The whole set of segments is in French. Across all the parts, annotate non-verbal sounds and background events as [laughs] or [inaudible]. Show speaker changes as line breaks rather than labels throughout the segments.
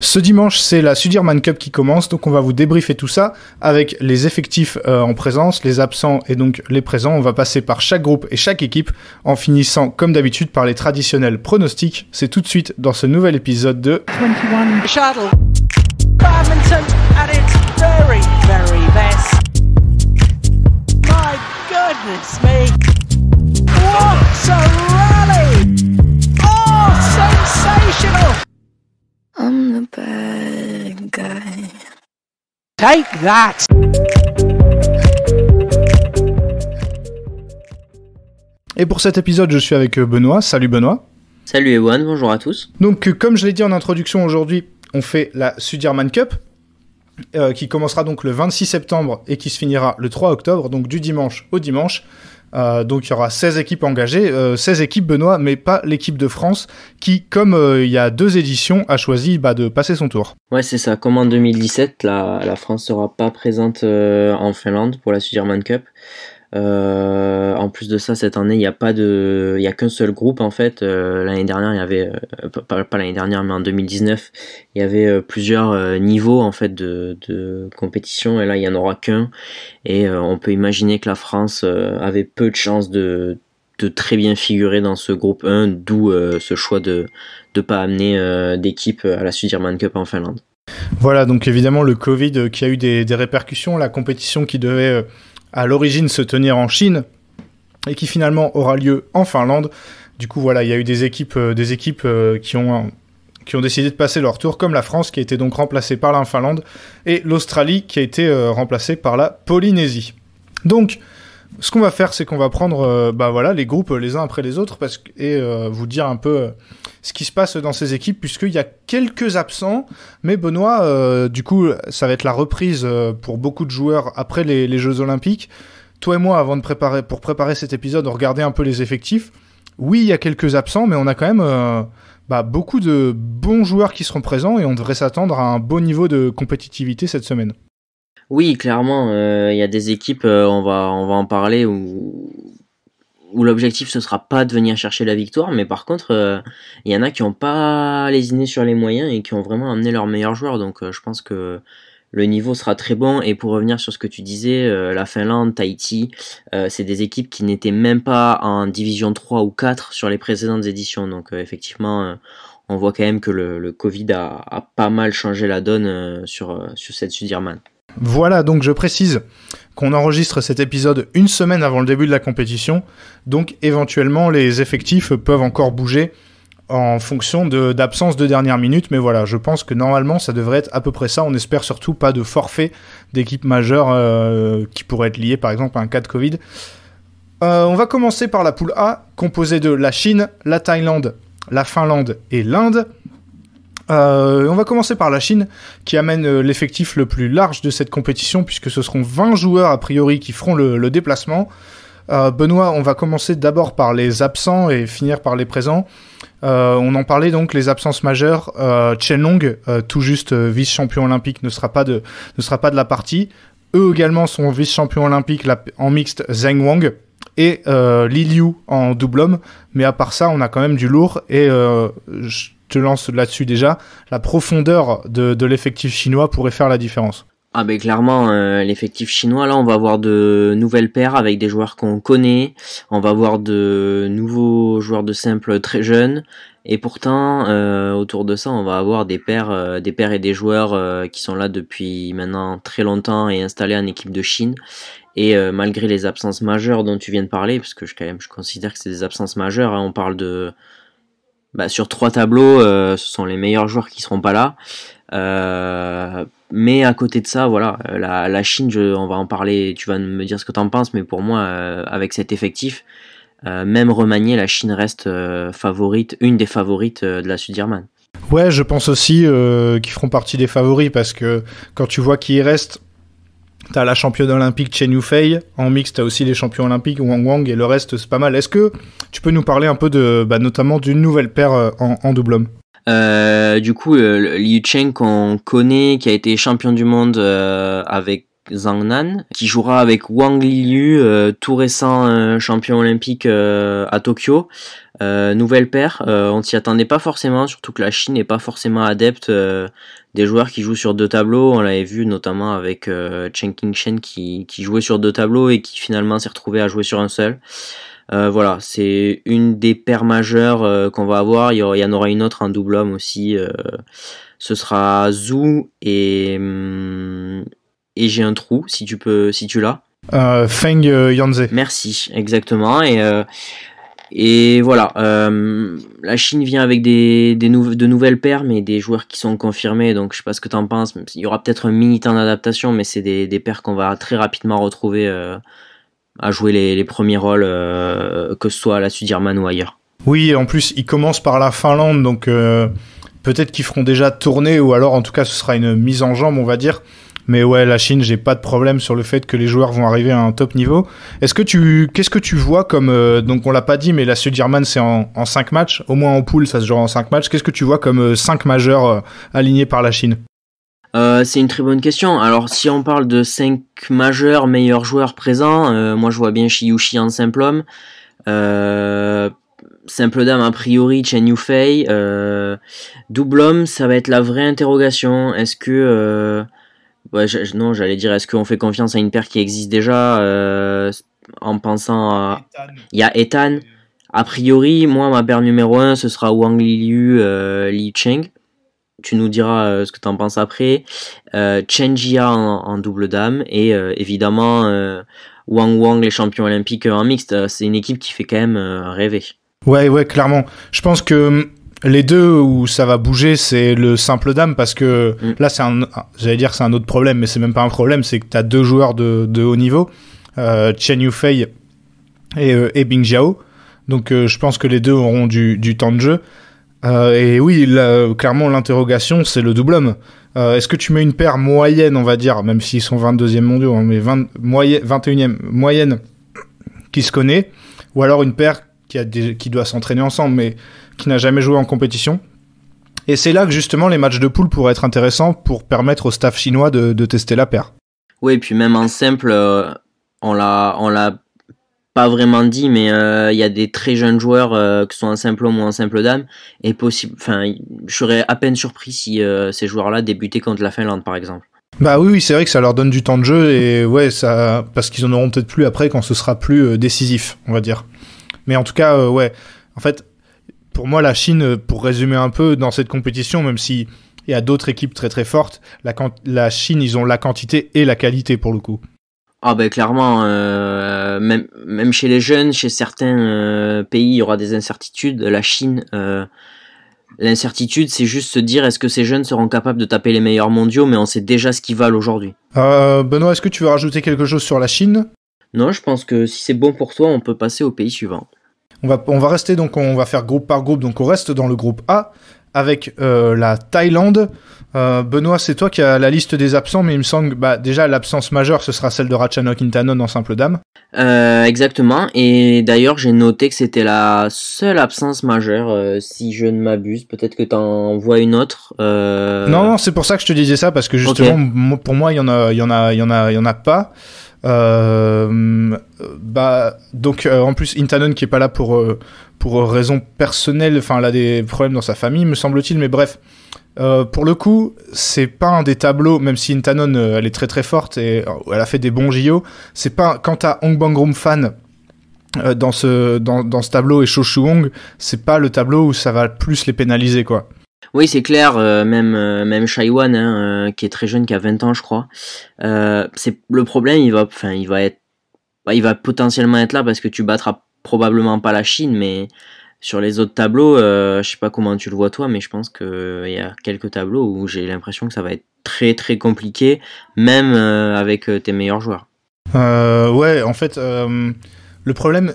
Ce dimanche, c'est la Sudirman Cup qui commence, donc on va vous débriefer tout ça avec les effectifs euh, en présence, les absents et donc les présents. On va passer par chaque groupe et chaque équipe en finissant comme d'habitude par les traditionnels pronostics. C'est tout de suite dans ce nouvel épisode de 21
I'm bad Take that!
Et pour cet épisode, je suis avec euh, Benoît. Salut Benoît.
Salut Ewan, bonjour à tous.
Donc, euh, comme je l'ai dit en introduction aujourd'hui, on fait la Sudirman Cup, euh, qui commencera donc le 26 septembre et qui se finira le 3 octobre, donc du dimanche au dimanche. Euh, donc il y aura 16 équipes engagées, 16 euh, équipes Benoît, mais pas l'équipe de France qui, comme euh, il y a deux éditions, a choisi bah, de passer son tour.
Ouais, c'est ça. Comme en 2017, la, la France sera pas présente en Finlande pour la Sudirman Cup. Euh, en plus de ça, cette année, il n'y a pas de, il y a qu'un seul groupe en fait. Euh, l'année dernière, il y avait, euh, pas, l'année dernière, mais en 2019, il y avait plusieurs niveaux en fait de, compétition et là, il y en aura qu'un. Et on peut imaginer que la France avait peu de chances de, de très bien figurer dans ce groupe 1, d'où ce choix de ne pas amener d'équipe à la Sudirman Cup en Finlande.
Voilà, donc évidemment le Covid qui a eu des répercussions, la compétition qui devait à l'origine se tenir en Chine et qui finalement aura lieu en Finlande. Du coup, voilà, il y a eu des équipes, euh, des équipes euh, qui ont qui ont décidé de passer leur tour, comme la France qui a été donc remplacée par la Finlande et l'Australie qui a été euh, remplacée par la Polynésie. Donc, ce qu'on va faire, c'est qu'on va prendre, bah voilà, les groupes les uns après les autres, et vous dire un peu ce qui se passe dans ces équipes, puisqu'il y a quelques absents. Mais Benoît, euh, du coup, ça va être la reprise euh, pour beaucoup de joueurs après les, Jeux Olympiques. Toi et moi, avant de préparer, pour préparer cet épisode, on regardait un peu les effectifs. Oui, il y a quelques absents, mais on a quand même euh, bah, beaucoup de bons joueurs qui seront présents et on devrait s'attendre à un bon niveau de compétitivité cette semaine.
Oui, clairement, il y a des équipes, on va on va en parler où où l'objectif ce sera pas de venir chercher la victoire, mais par contre, il euh, y en a qui n'ont pas lésiné sur les moyens et qui ont vraiment amené leurs meilleurs joueurs. Donc euh, je pense que le niveau sera très bon. Et pour revenir sur ce que tu disais, euh, la Finlande, Tahiti, c'est des équipes qui n'étaient même pas en division 3 ou 4 sur les précédentes éditions. Donc effectivement, on voit quand même que le, Covid a, a, pas mal changé la donne sur, sur cette Sudirman.
Voilà, donc je précise, qu'on enregistre cet épisode une semaine avant le début de la compétition, donc éventuellement les effectifs peuvent encore bouger en fonction d'absence de, dernière minute, mais voilà, je pense que normalement ça devrait être à peu près ça. On espère surtout pas de forfait d'équipe majeure euh, qui pourrait être lié par exemple à un cas de Covid. Euh, on va commencer par la poule A, composée de la Chine, la Thaïlande, la Finlande et l'Inde. Euh, on va commencer par la Chine, qui amène euh, l'effectif le plus large de cette compétition, puisque ce seront 20 joueurs a priori qui feront le, déplacement. Euh, Benoît, on va commencer d'abord par les absents et finir par les présents. on en parlait donc les absences majeures. Chen Long, tout juste vice-champion olympique, ne sera, pas de, ne sera pas de la partie. Eux également sont vice-champions olympiques en mixte Zheng Wang et Li Liu en double homme. Mais à part ça, on a quand même du lourd et te lance là-dessus déjà, la profondeur de, l'effectif chinois pourrait faire la différence.
Ah ben clairement, euh, l'effectif chinois, là, on va avoir de nouvelles paires avec des joueurs qu'on connaît, on va avoir de nouveaux joueurs de simple très jeunes, et pourtant, euh, autour de ça, on va avoir des paires, euh, des paires et des joueurs qui sont là depuis maintenant très longtemps et installés en équipe de Chine. Et malgré les absences majeures dont tu viens de parler, parce que je, quand même, je considère que c'est des absences majeures, hein, on parle de bah, sur trois tableaux, euh, ce sont les meilleurs joueurs qui seront pas là. Euh, mais à côté de ça, voilà, euh, la, Chine, on va en parler. Tu vas me dire ce que tu en penses, mais pour moi, avec cet effectif, même remanié, la Chine reste favorite, une des favorites de la sud Sudirman.
Ouais, je pense aussi qu'ils feront partie des favoris parce que quand tu vois qui y reste, T'as la championne olympique Chen Yufei. En mix, t'as aussi les champions olympiques Wang Wang et le reste, c'est pas mal. Est-ce que tu peux nous parler un peu de, bah, notamment d'une nouvelle paire euh, en, double homme
euh, du coup, euh, Liu Cheng qu'on connaît, qui a été champion du monde avec Zhangnan, qui jouera avec Wang Liu, euh, tout récent euh, champion olympique euh, à Tokyo. nouvelle paire, on ne s'y attendait pas forcément, surtout que la Chine n'est pas forcément adepte des joueurs qui jouent sur deux tableaux. On l'avait vu notamment avec Chen Qingchen qui, qui jouait sur deux tableaux et qui finalement s'est retrouvé à jouer sur un seul. voilà, c'est une des paires majeures qu'on va avoir. Il y, en aura une autre en double homme aussi. ce sera Zhu et hum, et j'ai un trou, si tu peux, si tu l'as. Euh, Feng euh, Yanze. Merci, exactement. Et, euh, et voilà, la Chine vient avec des, des de nouvelles paires, mais des joueurs qui sont confirmés. Donc je sais pas ce que tu en penses. Il y aura peut-être un mini temps d'adaptation, mais c'est des, des paires qu'on va très rapidement retrouver à jouer les, premiers rôles, que ce soit à la Sudirman ou ailleurs.
Oui, en plus, ils commencent par la Finlande, donc peut-être qu'ils feront déjà tourner, ou alors en tout cas ce sera une mise en jambe, on va dire. Mais ouais, la Chine, j'ai pas de problème sur le fait que les joueurs vont arriver à un top niveau. Est-ce que tu, qu'est-ce que tu vois comme, euh, donc on l'a pas dit, mais la Sudirman c'est en, en 5 matchs, au moins en poule ça se joue en 5 matchs. Qu'est-ce que tu vois comme euh, cinq majeurs euh, alignés par la Chine
c'est une très bonne question. Alors, si on parle de cinq majeurs meilleurs joueurs présents, moi je vois bien Shiyushi en simple homme. Euh, simple dame, a priori, Chen Yufei. double homme, ça va être la vraie interrogation. Est-ce que non, j'allais dire, est-ce qu'on fait confiance à une paire qui existe déjà euh, en pensant à. Il y a Ethan. A priori, moi, ma paire numéro 1, ce sera Wang Liu, euh, Li Cheng. Tu nous diras euh, ce que tu en penses après. Chen Jia en, en, double dame. Et évidemment, Wang Wang, les champions olympiques en mixte. C'est une équipe qui fait quand même rêver.
Ouais, ouais, clairement. Je pense que hum, les deux où ça va bouger, c'est le simple dame parce que mm. là, c'est un, j'allais dire c'est un autre problème, mais c'est même pas un problème, c'est que as deux joueurs de, de haut niveau, euh, Chen Yufei et, euh, Bing Jiao. Donc, euh, je pense que les deux auront du, du temps de jeu. Euh, et oui, clairement, l'interrogation, c'est le double homme. Euh, est-ce que tu mets une paire moyenne, on va dire, même s'ils sont 22e mondiaux, hein, mais 20, moyenne, 21e moyenne qui se connaît, ou alors une paire qui, doit s'entraîner ensemble, mais qui n'a jamais joué en compétition. Et c'est là que justement les matchs de poule pourraient être intéressants pour permettre au staff chinois de, tester la paire.
Oui, et puis même en simple, euh, on l'a, on l'a pas vraiment dit, mais euh, il y a des très jeunes joueurs, qui euh, que ce en simple homme ou en simple dame, et possible. Enfin, je serais à peine surpris si ces joueurs-là débutaient contre la Finlande, par exemple.
Bah oui, oui c'est vrai que ça leur donne du temps de jeu et ouais, ça parce qu'ils en auront peut-être plus après quand ce sera plus décisif, on va dire. Mais en tout cas, euh, ouais, en fait, pour moi, la Chine, euh, pour résumer un peu, dans cette compétition, même si il y a d'autres équipes très très fortes, la, Chine, ils ont la quantité et la qualité pour le coup.
Ah ben clairement, euh, même, même chez les jeunes, chez certains pays, il y aura des incertitudes. La Chine, l'incertitude, c'est juste se dire est-ce que ces jeunes seront capables de taper les meilleurs mondiaux, mais on sait déjà ce qu'ils valent aujourd'hui.
Benoît, est-ce que tu veux rajouter quelque chose sur la Chine
Non, je pense que si c'est bon pour toi, on peut passer au pays suivant.
On va, on va rester donc, on va faire groupe par groupe, donc on reste dans le groupe A avec euh, la Thaïlande. Euh, Benoît, c'est toi qui as la liste des absents, mais il me semble bah, déjà l'absence majeure, ce sera celle de Ratchanok Intanon en simple dame.
Euh, exactement, et d'ailleurs j'ai noté que c'était la seule absence majeure, si je ne m'abuse, peut-être que tu en vois une autre. Non,
non c'est pour ça que je te disais ça, parce que justement, pour moi, il y en a, il y en a, il y en a, il y en a pas. Euh, bah, donc euh, en plus Intanon qui est pas là pour euh, pour raison personnelle, enfin elle a des problèmes dans sa famille me semble-t-il, mais bref. pour le coup, c'est pas un des tableaux, même si Intanon elle est très très forte et elle a fait des bons JO. C'est pas quant à Hong Bang Room fan dans ce dans, dans, ce tableau et Shoshu Hong, c'est pas le tableau où ça va plus les pénaliser quoi.
Oui, c'est clair, euh, même, euh, même Shaiwan, hein, euh, qui est très jeune, qui a 20 ans, je crois. c'est le problème, il va, il va être, bah, il va potentiellement être là parce que tu battras probablement pas la Chine, mais sur les autres tableaux, je sais pas comment tu le vois toi, mais je pense que il y a quelques tableaux où j'ai l'impression que ça va être très très compliqué, même avec tes meilleurs joueurs.
ouais, en fait, le problème,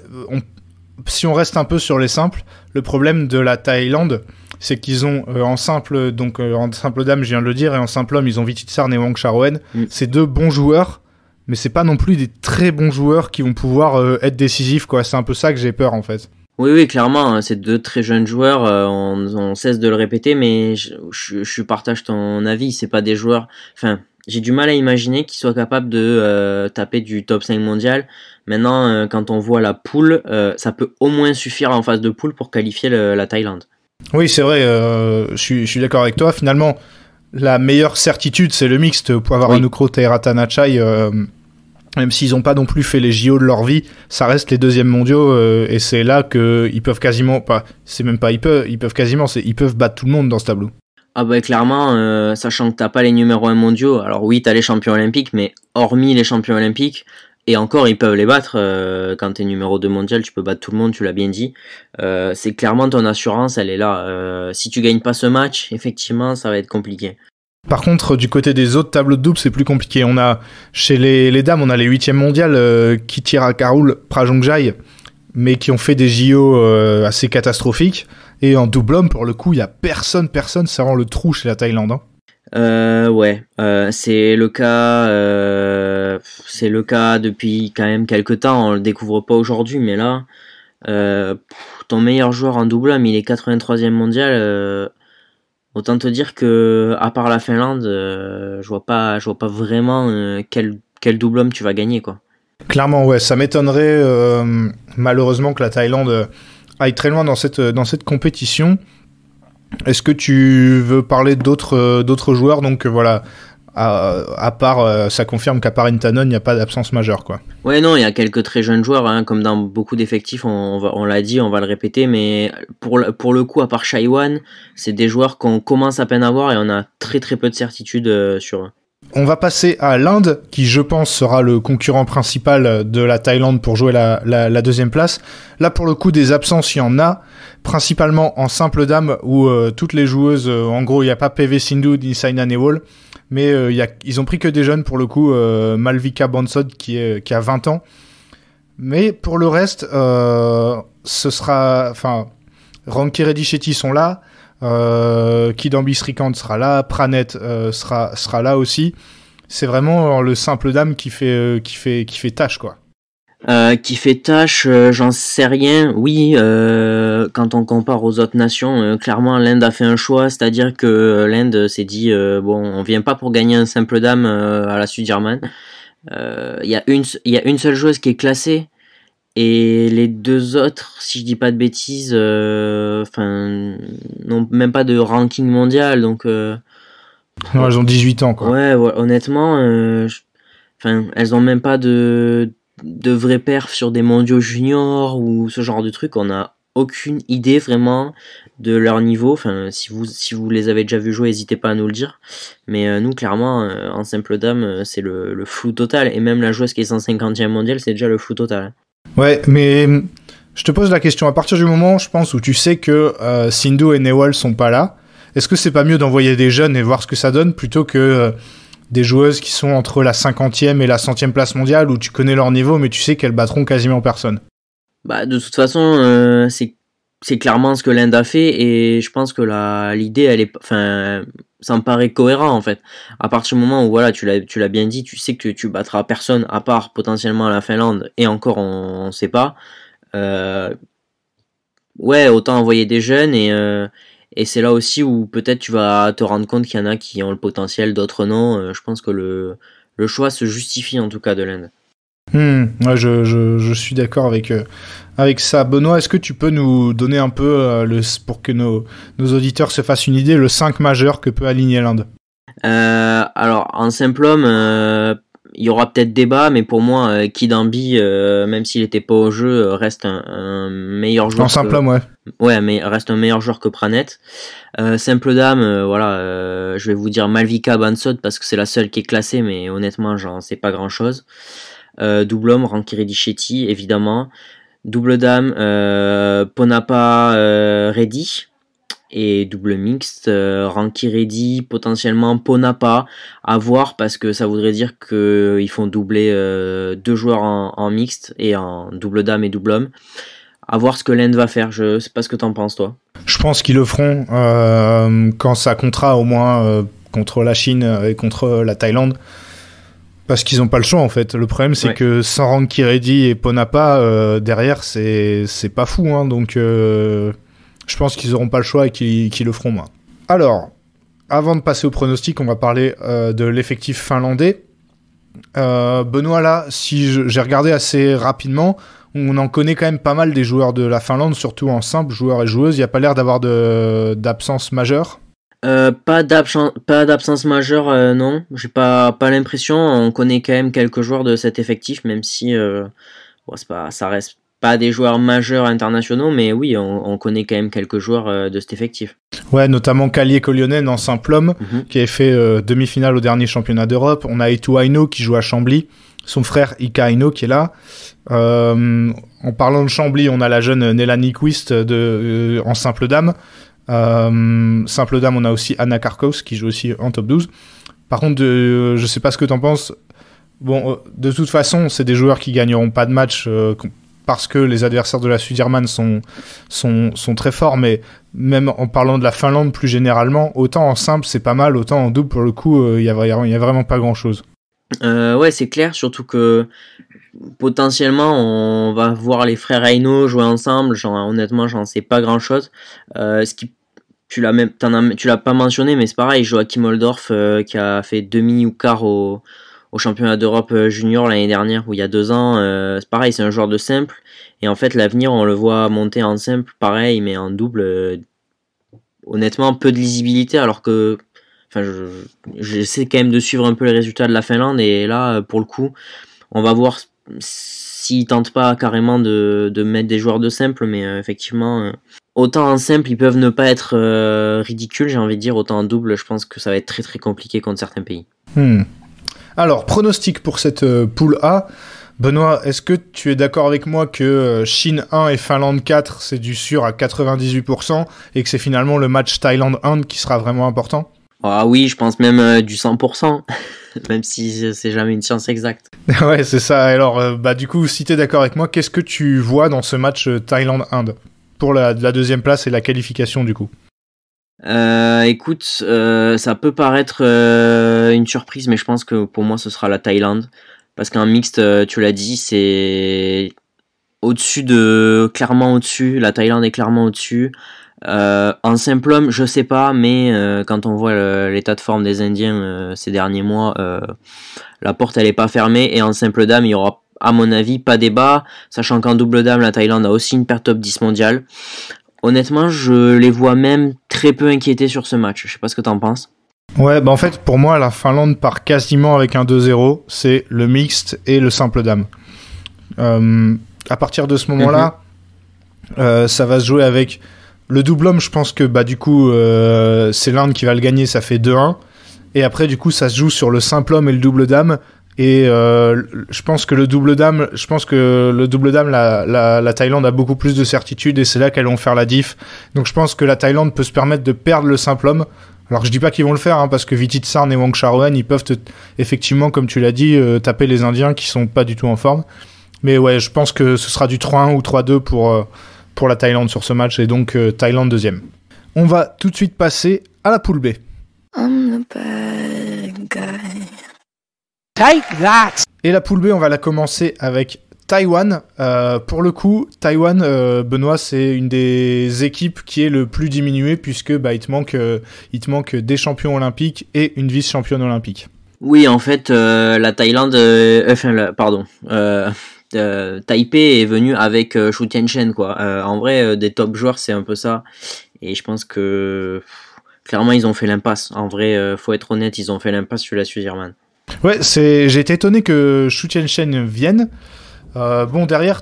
si on reste un peu sur les simples, le problème de la Thaïlande c'est qu'ils ont euh, en simple, donc euh, en simple dame, je viens de le dire, et en simple homme, ils ont Vitit Sarn et Wang Charoen. Mm. C'est deux bons joueurs, mais c'est pas non plus des très bons joueurs qui vont pouvoir euh, être décisifs, quoi. C'est un peu ça que j'ai peur, en fait.
Oui, oui, clairement, hein, c'est deux très jeunes joueurs, on, cesse de le répéter, mais je, partage ton avis, c'est pas des joueurs. Enfin, j'ai du mal à imaginer qu'ils soient capables de taper du top 5 mondial. Maintenant, quand on voit la poule, ça peut au moins suffire en phase de poule pour qualifier la Thaïlande.
Oui, c'est vrai, euh, je, suis, d'accord avec toi. Finalement, la meilleure certitude, c'est le mixte. pour avoir un Teheratana euh, même s'ils n'ont pas non plus fait les JO de leur vie, ça reste les deuxièmes mondiaux. Euh, et c'est là qu'ils peuvent quasiment, pas, c'est même pas ils peuvent, ils peuvent quasiment, ils peuvent battre tout le monde dans ce tableau.
Ah bah clairement, euh, sachant que t'as pas les numéros 1 mondiaux, alors oui, as les champions olympiques, mais hormis les champions olympiques, et encore, ils peuvent les battre. Euh, quand tu es numéro 2 mondial, tu peux battre tout le monde, tu l'as bien dit. Euh, c'est clairement ton assurance, elle est là. Euh, si tu gagnes pas ce match, effectivement, ça va être compliqué.
Par contre, du côté des autres tableaux de double, c'est plus compliqué. On a, chez les, dames, on a les huitièmes mondial qui tirent à Karoul, Prajongjai, mais qui ont fait des JO assez catastrophiques. Et en double homme, pour le coup, il y a personne, personne, ça rend le trou chez la Thaïlande. Hein.
Euh, ouais, euh, c'est le cas, euh, c'est le cas depuis quand même quelques temps. On le découvre pas aujourd'hui, mais là, ton meilleur joueur en double homme, il est 83e mondial. autant te dire que, à part la Finlande, je vois pas, je vois pas vraiment quel quel double homme tu vas gagner, quoi.
Clairement, ouais, ça m'étonnerait malheureusement que la Thaïlande aille très loin dans cette dans cette compétition. Est-ce que tu veux parler d'autres euh, d'autres joueurs Donc euh, voilà, à, part, euh, ça confirme qu'à part Intanon, il n'y a pas d'absence majeure, quoi.
Ouais, non, il y a quelques très jeunes joueurs, hein. comme dans beaucoup d'effectifs, on, l'a dit, on va le répéter, mais pour, pour le coup, à part Shaiwan, c'est des joueurs qu'on commence à peine à voir et on a très très peu de certitude sur
on va passer à l'Inde, qui je pense sera le concurrent principal de la Thaïlande pour jouer la, la, la deuxième place. Là, pour le coup, des absences, il y en a, principalement en simple dame, où euh, toutes les joueuses, euh, en gros, il n'y a pas PV Sindhu ni Saina Nehwal, mais euh, y a, ils ont pris que des jeunes, pour le coup, euh, Malvika Bansod, qui, est, qui a 20 ans. Mais pour le reste, ce sera... Enfin, Ranki sont là, qui euh, Kidambi Srikant sera là, Pranet euh, sera, sera là aussi. C'est vraiment euh, le simple dame qui fait, qui fait, qui fait tâche,
quoi. qui fait tâche, j'en sais rien. Oui, quand on compare aux autres nations, clairement l'Inde a fait un choix, c'est-à-dire que l'Inde s'est dit bon, on vient pas pour gagner un simple dame à la Sudirman. Il y, y, a une seule joueuse qui est classée et les deux autres, si je dis pas de bêtises, euh, enfin, n'ont même pas de ranking mondial, donc. Euh, elles ont 18 ans, quoi. Ouais, honnêtement, euh, enfin, elles n'ont même pas de de vrais perfs sur des mondiaux juniors ou ce genre de truc, on n'a aucune idée vraiment de leur niveau. Enfin, si vous, si vous les avez déjà vus jouer, n'hésitez pas à nous le dire. Mais nous, clairement, en simple dame, c'est le, le, flou total. Et même la joueuse qui est 150e mondiale, c'est déjà le flou total.
Ouais, mais hum, je te pose la question. À partir du moment, je pense, où tu sais que euh, Sindhu et Newell sont pas là, est-ce que c'est pas mieux d'envoyer des jeunes et voir ce que ça donne plutôt que euh, des joueuses qui sont entre la 50e et la 100e place mondiale où tu connais leur niveau mais tu sais qu'elles battront quasiment personne
bah, De toute façon, euh, c'est clairement ce que l'Inde a fait et je pense que l'idée, elle est. Enfin, ça me paraît cohérent en fait. À partir du moment où voilà, tu l'as, bien dit, tu sais que tu battras personne à part potentiellement la Finlande et encore on, ne sait pas. Euh, ouais, autant envoyer des jeunes et euh, et c'est là aussi où peut-être tu vas te rendre compte qu'il y en a qui ont le potentiel, d'autres non. Euh, je pense que le le choix se justifie en tout cas de l'Inde.
Mmh, je, suis d'accord avec, euh, avec ça. Benoît, est-ce que tu peux nous donner un peu, euh, pour que nos, auditeurs se fassent une idée, le 5 majeur que peut aligner l'Inde
euh, Alors, en simple homme, il y aura peut-être débat, mais pour moi, Kidambi, même s'il n'était pas au jeu, reste un, meilleur joueur. En simple homme, ouais. Ouais, mais reste un meilleur joueur que Pranet. simple dame, voilà, je vais vous dire Malvika Bansod parce que c'est la seule qui est classée, mais honnêtement, j'en sais pas grand chose. Euh, double homme, Ranky Shetty, évidemment, double dame, euh, Ponapa euh, Reddy, et double mixte, Ranky ready potentiellement Ponapa, à voir, parce que ça voudrait dire qu'ils font doubler deux joueurs en, mixte, et en double dame et double homme à voir ce que l'Inde va faire. Je sais pas ce que t'en penses, toi.
Je pense qu'ils le feront quand ça comptera au moins contre la Chine et contre la Thaïlande. Parce qu'ils n'ont pas le choix en fait. Le problème c'est que sans Rankiredi et Ponapa euh, derrière c'est c'est pas fou hein. Donc euh, je pense qu'ils n'auront pas le choix et qu'ils le feront moins. Alors avant de passer au pronostic, on va parler euh, de l'effectif finlandais. Benoît là, si j'ai regardé assez rapidement, on en connaît quand même pas mal des joueurs de la Finlande, surtout en simple, joueurs et joueuses. Il n'y a pas l'air d'avoir d'absence majeure.
Euh, pas d'absence majeure, euh, non. J'ai pas, pas l'impression. On connaît quand même quelques joueurs de cet effectif, même si euh, ça reste pas des joueurs majeurs internationaux, mais oui, on, connaît quand même quelques joueurs de cet effectif.
Ouais, notamment Calier Colionen en simple homme, mhm. qui a fait demi-finale au dernier championnat d'Europe. On a Etu Aino qui joue à Chambly. Son frère Ika Aino qui est là. en parlant de Chambly, on a la jeune Nélanie Quist de, en simple dame. Euh, simple dame, on a aussi Anna Karkos qui joue aussi en top 12. Par contre, de, je sais pas ce que t'en penses. Bon, euh, de toute façon, c'est des joueurs qui gagneront pas de match euh, parce que les adversaires de la Sudirman sont, sont, sont très forts, mais même en parlant de la Finlande plus généralement, autant en simple c'est pas mal, autant en double pour le coup, il y a, vraiment pas grand chose.
ouais, c'est clair, surtout que potentiellement on va voir les frères Aino jouer ensemble. Genre, honnêtement, j'en sais pas grand chose. Euh, ce qui tu l'as même tu l'as pas mentionné mais c'est pareil Joachim Oldorf euh, qui a fait demi ou quart au, au championnat d'Europe euh, junior l'année dernière ou il y a deux ans c'est pareil c'est un joueur de simple et en fait l'avenir on le voit monter en simple pareil mais en double honnêtement peu de lisibilité alors que enfin j'essaie je, quand même de suivre un peu les résultats de la Finlande et là pour le coup on va voir s'ils tentent pas carrément de, mettre des joueurs de simple, mais euh, effectivement, euh, autant en simple, ils peuvent ne pas être euh, ridicules, j'ai envie de dire, autant en double, je pense que ça va être très très compliqué contre certains pays. Hmm.
Alors, pronostic pour cette poule A. Benoît, est-ce que tu es d'accord avec moi que Chine 1 et Finlande 4, c'est du sûr à 98% et que c'est finalement le match thaïlande 1 qui sera vraiment important
Ah oui, je pense même du 100%. [laughs] [laughs] même si c'est jamais une science exacte.
[laughs] ouais, c'est ça.
Alors, euh, bah,
du coup, si tu es d'accord avec moi, qu'est-ce que tu vois dans ce match euh, Thaïlande-Inde pour la, deuxième place et la qualification du coup
euh, écoute, ça peut paraître une surprise, mais je pense que pour moi ce sera la Thaïlande. Parce qu'un mixte, tu l'as dit, c'est au-dessus de. clairement au-dessus. La Thaïlande est clairement au-dessus. Euh, en simple homme, je sais pas, mais euh, quand on voit l'état de forme des Indiens euh, ces derniers mois, la porte elle est pas fermée et en simple dame, il y aura à mon avis pas débat, sachant qu'en double dame, la Thaïlande a aussi une perte top 10 mondiale. Honnêtement, je les vois même très peu inquiétés sur ce match. Je sais pas ce que t'en penses.
Ouais, bah en fait, pour moi, la Finlande part quasiment avec un 2-0. C'est le mixte et le simple dame. à partir de ce moment-là, mhm. ça va se jouer avec le double homme, je pense que bah, du coup, euh, c'est l'Inde qui va le gagner, ça fait 2-1. Et après, du coup, ça se joue sur le simple homme et le double dame. Et euh, je pense que le double dame, je pense que le double dame, la, Thaïlande a beaucoup plus de certitude et c'est là qu'elles vont faire la diff. Donc je pense que la Thaïlande peut se permettre de perdre le simple homme. Alors je dis pas qu'ils vont le faire hein, parce que Vitit Sarn et Wang Charwan, ils peuvent effectivement, comme tu l'as dit, euh, taper les Indiens qui sont pas du tout en forme. Mais ouais, je pense que ce sera du 3-1 ou 3-2 pour pour la Thaïlande sur ce match et donc euh, Thaïlande deuxième. On va tout de suite passer à la poule B. I'm bad Take that. Et la poule B, on va la commencer avec Taïwan. Euh, pour le coup, Taïwan, euh, Benoît, c'est une des équipes qui est le plus diminuée puisque bah, il, te manque, il manque des champions olympiques et une vice-championne olympique.
Oui, en fait, la Thaïlande, pardon, euh, Taipei est venu avec Shu euh, Tianchen quoi. Euh, en vrai, euh, des top joueurs, c'est un peu ça. Et je pense que clairement, ils ont fait l'impasse. En vrai, faut être honnête, ils ont fait l'impasse sur la Suizerman.
Ouais, c'est. J'ai été étonné que Shu Tianchen vienne. bon, derrière,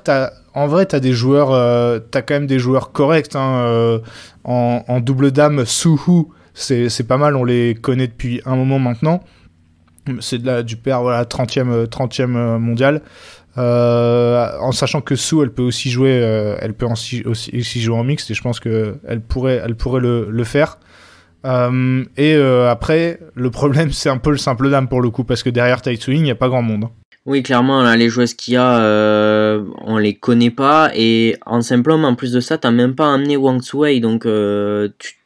en vrai, t'as des joueurs, t'as quand même des joueurs corrects. Hein, en... double dame, Suhu, c'est pas mal. On les connaît depuis un moment maintenant. C'est de du père, voilà, 30e, 30e mondial. Euh, en sachant que Sue, elle peut aussi jouer, euh, elle peut aussi, jouer en mixte et je pense que elle pourrait, elle pourrait le, le faire. Euh, et après, le problème, [laughs] c'est un peu le simple dame pour le coup parce que derrière Taitsui, il n'y a pas grand monde.
Oui, clairement, les joueuses qui y a, on les connaît pas et en simple homme, en plus de ça, t'as même pas amené Wang Tsuwei, donc tu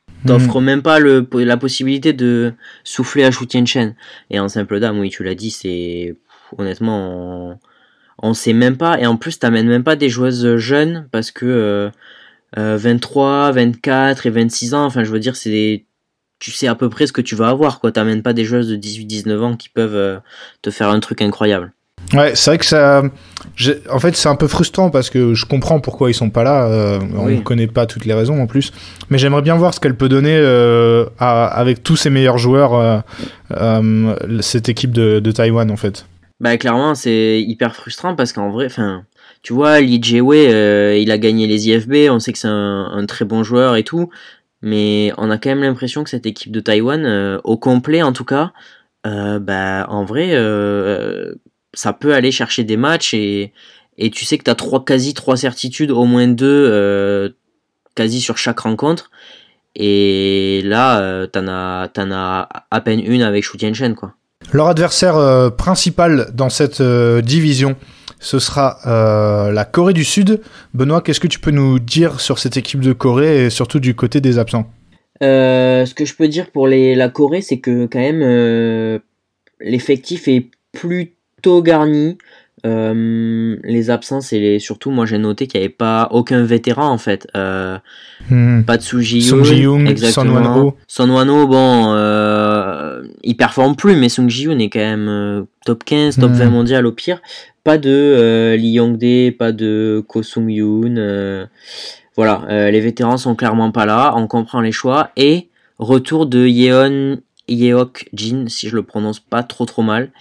hmm. t'offres même pas le, la possibilité de souffler à Shu Chen. Et en simple dame, oui, tu l'as dit, c'est honnêtement. On on sait même pas. Et en plus, t'amènes même pas des joueuses jeunes parce que 23, euh, 24 euh, et 26 ans, enfin, je veux dire, c'est tu sais à peu près ce que tu vas avoir, quoi. T'amènes pas des joueuses de 18, 19 ans qui peuvent euh, te faire un truc incroyable.
Ouais, c'est vrai que ça. En fait, c'est un peu frustrant parce que je comprends pourquoi ils sont pas là. on ne connaît pas toutes les raisons en plus. Mais j'aimerais bien voir ce qu'elle peut donner avec tous ses meilleurs joueurs, cette équipe de, de Taïwan en fait.
Bah clairement, c'est hyper frustrant parce qu'en vrai, enfin, tu vois, Li Jiewei euh, il a gagné les IFB, on sait que c'est un, très bon joueur et tout, mais on a quand même l'impression que cette équipe de Taïwan, euh, au complet en tout cas, euh, bah en vrai, ça peut aller chercher des matchs et, et tu sais que tu as trois, quasi trois certitudes, au moins deux, quasi sur chaque rencontre. Et là, t'en as, as à peine une avec Shu Tianchen, quoi.
Leur adversaire euh, principal dans cette euh, division, ce sera euh, la Corée du Sud. Benoît, qu'est-ce que tu peux nous dire sur cette équipe de Corée et surtout du côté des absents
Ce que je peux dire pour la Corée, c'est que quand même l'effectif est plutôt garni. les absents, c'est surtout moi j'ai noté qu'il n'y avait pas aucun vétéran en fait pas de Suji Son ji Son Wano bon il performe plus, mais Sung Ji-hoon est quand même euh, top 15, top 20 hmm. mondial au pire. Pas de Li euh, Lee young dae pas de Ko Sung-yoon. Euh, voilà, les vétérans sont clairement pas là, on comprend les choix. Et retour de Yeon Yeok Jin, si je le prononce pas trop trop mal,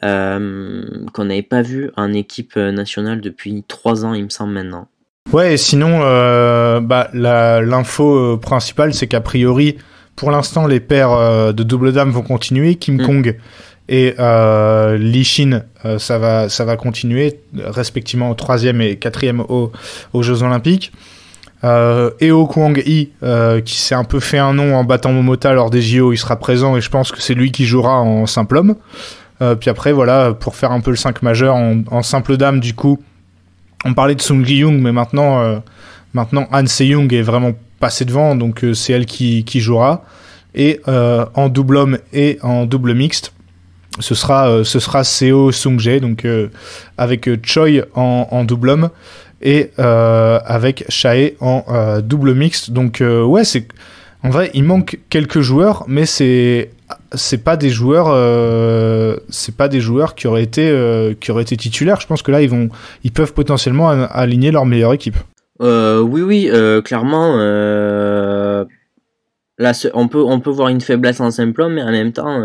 qu'on n'avait pas vu en équipe nationale depuis 3 ans, il me semble maintenant.
Ouais, et sinon, bah, l'info principale, c'est qu'a priori, pour l'instant, les paires euh, de double dame vont continuer. Kim mm. Kong et euh, Shin, euh, ça, va, ça va continuer, respectivement au troisième et quatrième au, aux Jeux Olympiques. Euh, et Kwang Yi, qui s'est un peu fait un nom en battant Momota lors des JO, il sera présent et je pense que c'est lui qui jouera en simple homme. Euh, puis après, voilà, pour faire un peu le 5 majeur en, simple dame, du coup, on parlait de Sung Gi-young, mais maintenant, maintenant Han Se-young est vraiment passer devant, donc euh, c'est elle qui, jouera. Et euh, en double homme et en double mixte, ce sera, euh, ce sera Seo Sungjae, donc avec Choi en, en double homme et avec Chae en double mixte. Donc ouais, c'est en vrai, il manque quelques joueurs, mais c'est c'est pas des joueurs c'est pas des joueurs qui auraient été qui auraient été titulaires. Je pense que là ils vont ils peuvent potentiellement aligner leur meilleure équipe.
Euh, oui, oui, euh, clairement. Euh, on peut, on peut voir une faiblesse en simple mais en même temps,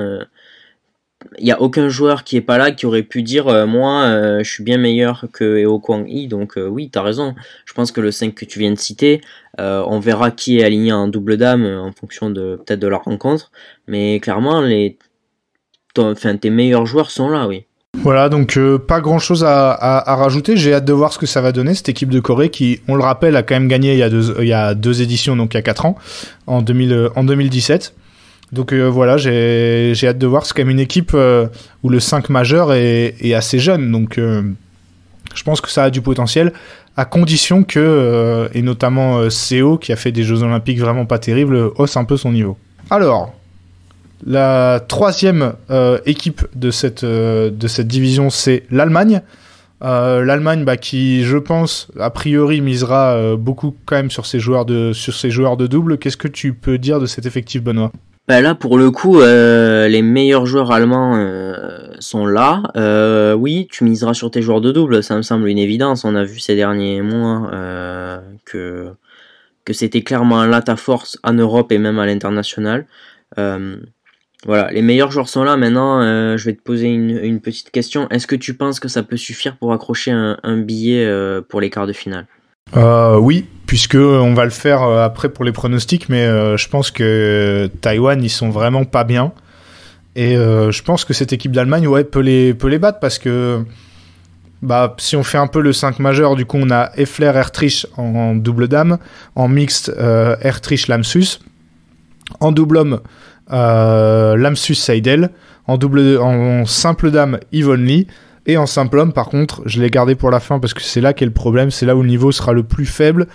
il n'y a aucun joueur qui est pas là qui aurait pu dire moi, je suis bien meilleur que Eo Kwang Yi. Donc oui, tu as raison. Je pense que le 5 que tu viens de citer, on verra qui est aligné en double dame en fonction de peut-être de la rencontre. Mais clairement, les, enfin, tes meilleurs joueurs sont là, oui.
Voilà, donc euh, pas grand-chose à, rajouter. J'ai hâte de voir ce que ça va donner, cette équipe de Corée qui, on le rappelle, a quand même gagné il y a deux, il y deux éditions, donc il y a quatre ans, en, 2000, en 2017. Donc euh, voilà, j'ai hâte de voir. C'est quand même une équipe euh, où le 5 majeur est, assez jeune, donc je pense que ça a du potentiel, à condition que, et notamment CO, qui a fait des Jeux Olympiques vraiment pas terribles, hausse un peu son niveau. Alors, la troisième euh, équipe de cette, euh, de cette division, c'est l'Allemagne. Euh, L'Allemagne, bah, qui, je pense, a priori, misera beaucoup quand même sur ses joueurs de, sur joueurs de double. Qu'est-ce que tu peux dire de cet effectif, Benoît
bah, là, pour le coup, les meilleurs joueurs allemands sont là. oui, tu miseras sur tes joueurs de double, ça me semble une évidence. On a vu ces derniers mois que, que c'était clairement là ta force en Europe et même à l'international. Voilà, les meilleurs joueurs sont là. Maintenant, euh, je vais te poser une, petite question. Est-ce que tu penses que ça peut suffire pour accrocher un, billet euh, pour les quarts de finale
euh, Oui, puisque on va le faire après pour les pronostics, mais je pense que Taïwan, ils sont vraiment pas bien. Et je pense que cette équipe d'Allemagne ouais, peut, les, peut les battre parce que bah, si on fait un peu le 5 majeur, du coup, on a Effler, Ertrich en, double dame, en mixte, Ertrich, Lamsus, en double homme. Euh, Lamsus Seidel. En, double, en, simple dame, Yvonne Lee. Et en simple homme, par contre, je l'ai gardé pour la fin parce que c'est là qu'est le problème. C'est là où le niveau sera le plus faible.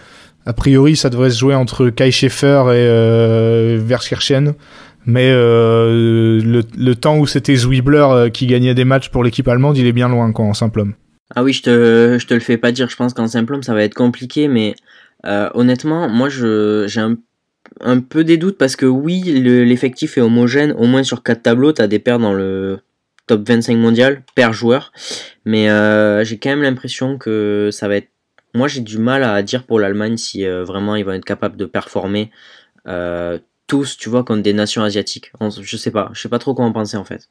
A priori, ça devrait se jouer entre Kai Schaeffer et euh, Verskirchen. Mais euh, le, temps où c'était Zwiebler qui gagnait des matchs pour l'équipe allemande, il est bien loin quoi, en simple homme.
Ah oui, je te, je te le fais pas dire. Je pense qu'en simple homme, ça va être compliqué. Mais honnêtement, moi, j'ai un un peu des doutes parce que oui, l'effectif est homogène. Au moins sur quatre tableaux, tu as des paires dans le top 25 mondial, paires joueur. Mais euh, j'ai quand même l'impression que ça va être. Moi, j'ai du mal à dire pour l'Allemagne si euh, vraiment ils vont être capables de performer euh, tous, tu vois, comme des nations asiatiques. Je sais pas, je sais pas trop comment penser en fait.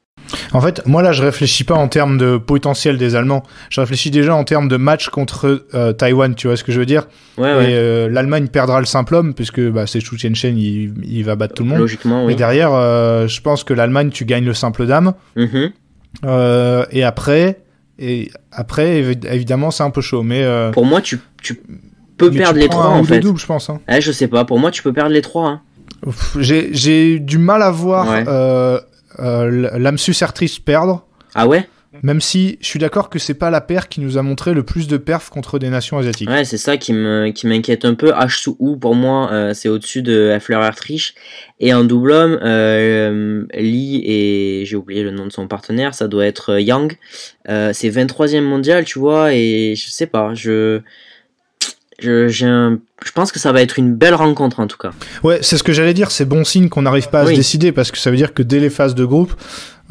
En fait, moi là, je réfléchis pas en termes de potentiel des Allemands. Je réfléchis déjà en termes de match contre euh, Taïwan. Tu vois ce que je veux dire ouais, Et euh, l'Allemagne perdra le simple homme puisque bah, c'est Xu Chen il, il va battre tout le monde. Logiquement. Mais derrière, euh, je pense que l'Allemagne, tu gagnes le simple dame. Mm-hmm. et après, et après, évidemment, c'est un peu chaud. Mais pour moi, tu, tu peux perdre les trois en fait. Double,
je pense. Hein. Eh, je sais pas. Pour moi, tu peux perdre les trois. Hein.
J'ai eu du mal à voir euh, euh, l'Amsus perdre. Ah ouais Même si je suis d'accord que c'est pas la paire qui nous a montré le plus de perfs contre des nations asiatiques.
Ouais, c'est ça qui m'inquiète un peu. H ou pour moi, euh, c'est au-dessus de Fleur Et en double homme, euh, Lee et j'ai oublié le nom de son partenaire, ça doit être euh, Yang. c'est 23e mondial, tu vois, et je sais pas, je je, je, je, pense que ça va être une belle rencontre en tout cas.
Ouais, c'est ce que j'allais dire. C'est bon signe qu'on n'arrive pas à se décider parce que ça veut dire que dès les phases de groupe,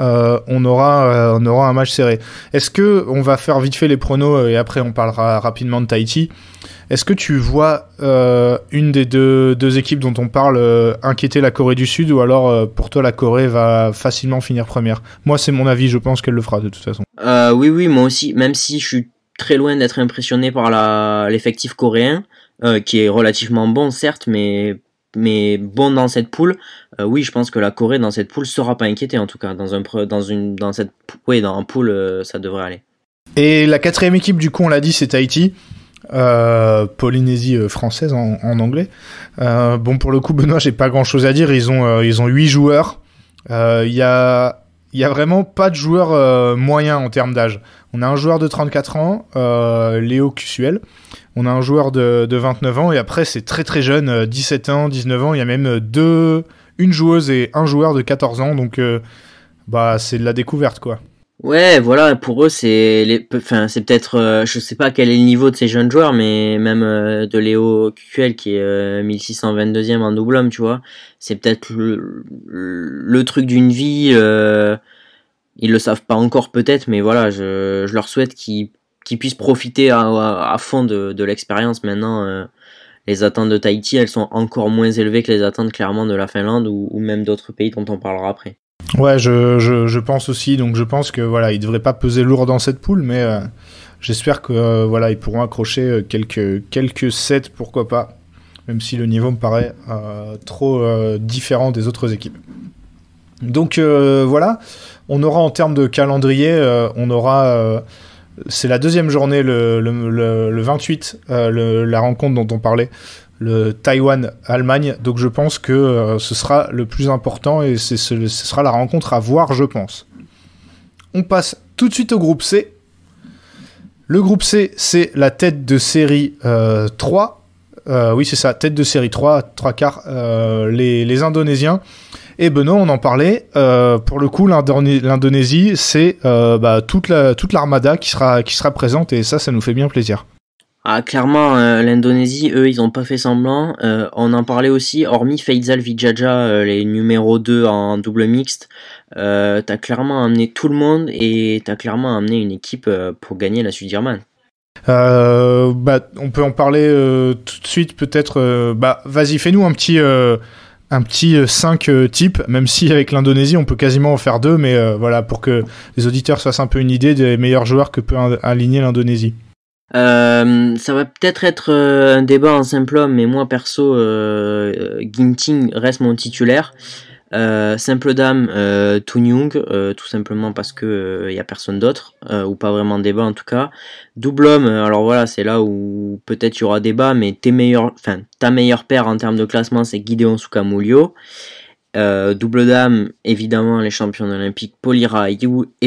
euh, on aura euh, on aura un match serré. Est-ce que on va faire vite fait les pronos euh, et après on parlera rapidement de Tahiti. Est-ce que tu vois euh, une des deux, deux équipes dont on parle euh, inquiéter la Corée du Sud ou alors pour toi la Corée va facilement finir première Moi c'est mon avis, je pense qu'elle le fera de toute façon.
oui oui moi aussi, même si je suis très loin d'être impressionné par l'effectif coréen, euh, qui est relativement bon certes, mais mais bon dans cette poule, euh, oui, je pense que la Corée dans cette poule sera pas inquiétée en tout cas dans un dans une dans cette oui dans un poule euh, ça devrait aller. Et la
quatrième équipe du coup on l'a dit c'est Tahiti. Polynésie française en, en anglais. bon pour le coup Benoît j'ai pas grand chose à dire ils ont ils ont huit joueurs. Il y a il n'y a vraiment pas de joueur moyens euh, moyen en termes d'âge. On a un joueur de 34 ans, euh, Léo Cusuel. On a un joueur de, 29 ans. Et après, c'est très très jeune, 17 euh, ans, 19 ans. Il y a même deux, une joueuse et un joueur de 14 ans. Donc, bah, c'est de la découverte, quoi.
Ouais, voilà, pour eux, c'est les, enfin, c'est peut-être, euh, je sais pas quel est le niveau de ces jeunes joueurs, mais même euh, de Léo QQL qui est 1622e euh, en double homme, tu vois, c'est peut-être le, truc d'une vie. Euh, ils le savent pas encore peut-être, mais voilà, je, je leur souhaite qu'ils qu'ils puissent profiter à, fond de, de l'expérience maintenant. les attentes de Tahiti, elles sont encore moins élevées que les attentes clairement de la Finlande ou, ou même d'autres pays dont on parlera après.
Ouais, je, je, pense aussi. Donc je pense que voilà, ils devraient pas peser lourd dans cette poule, mais euh, j'espère que euh, voilà, ils pourront accrocher euh, quelques quelques sets, pourquoi pas. Même si le niveau me paraît trop différent des autres équipes. Donc voilà, on aura en termes de calendrier, on aura. c'est la deuxième journée, le, le 28, la rencontre dont on parlait le Taïwan-Allemagne. Donc je pense que euh, ce sera le plus important et ce, ce sera la rencontre à voir, je pense. On passe tout de suite au groupe C. Le groupe C, c'est la tête de série 3. Euh, euh, oui, c'est ça, tête de série 3, trois quarts, les, Indonésiens. Et Benoît, on en parlait. pour le coup, l'Indonésie, c'est bah, toute l'armada la, toute qui, sera, qui sera présente et ça, ça nous fait bien plaisir.
Ah, clairement, euh, l'Indonésie, eux, ils n'ont pas fait semblant. Euh, on en parlait aussi, hormis Faisal Vijaja, euh, les numéros 2 en double mixte, t'as clairement amené tout le monde et t'as clairement amené une équipe pour gagner la Sudirman.
bah, on peut en parler tout de suite, peut-être. bah, vas-y, fais-nous un petit un petit 5 types même si avec l'Indonésie on peut quasiment en faire deux, mais voilà, pour que les auditeurs fassent un peu une idée des meilleurs joueurs que peut aligner l'Indonésie.
Euh, ça va peut-être être euh, un débat en simple homme, mais moi perso, euh, Ginting reste mon titulaire. simple dame, euh, Toon Young, tout simplement parce que il y a personne d'autre, ou pas vraiment débat en tout cas. Double homme, alors voilà, c'est là où peut-être il y aura débat, mais tes meilleurs, enfin ta meilleure paire en termes de classement, c'est Gideon Sukamulio. double dame, évidemment les champions olympiques Polira et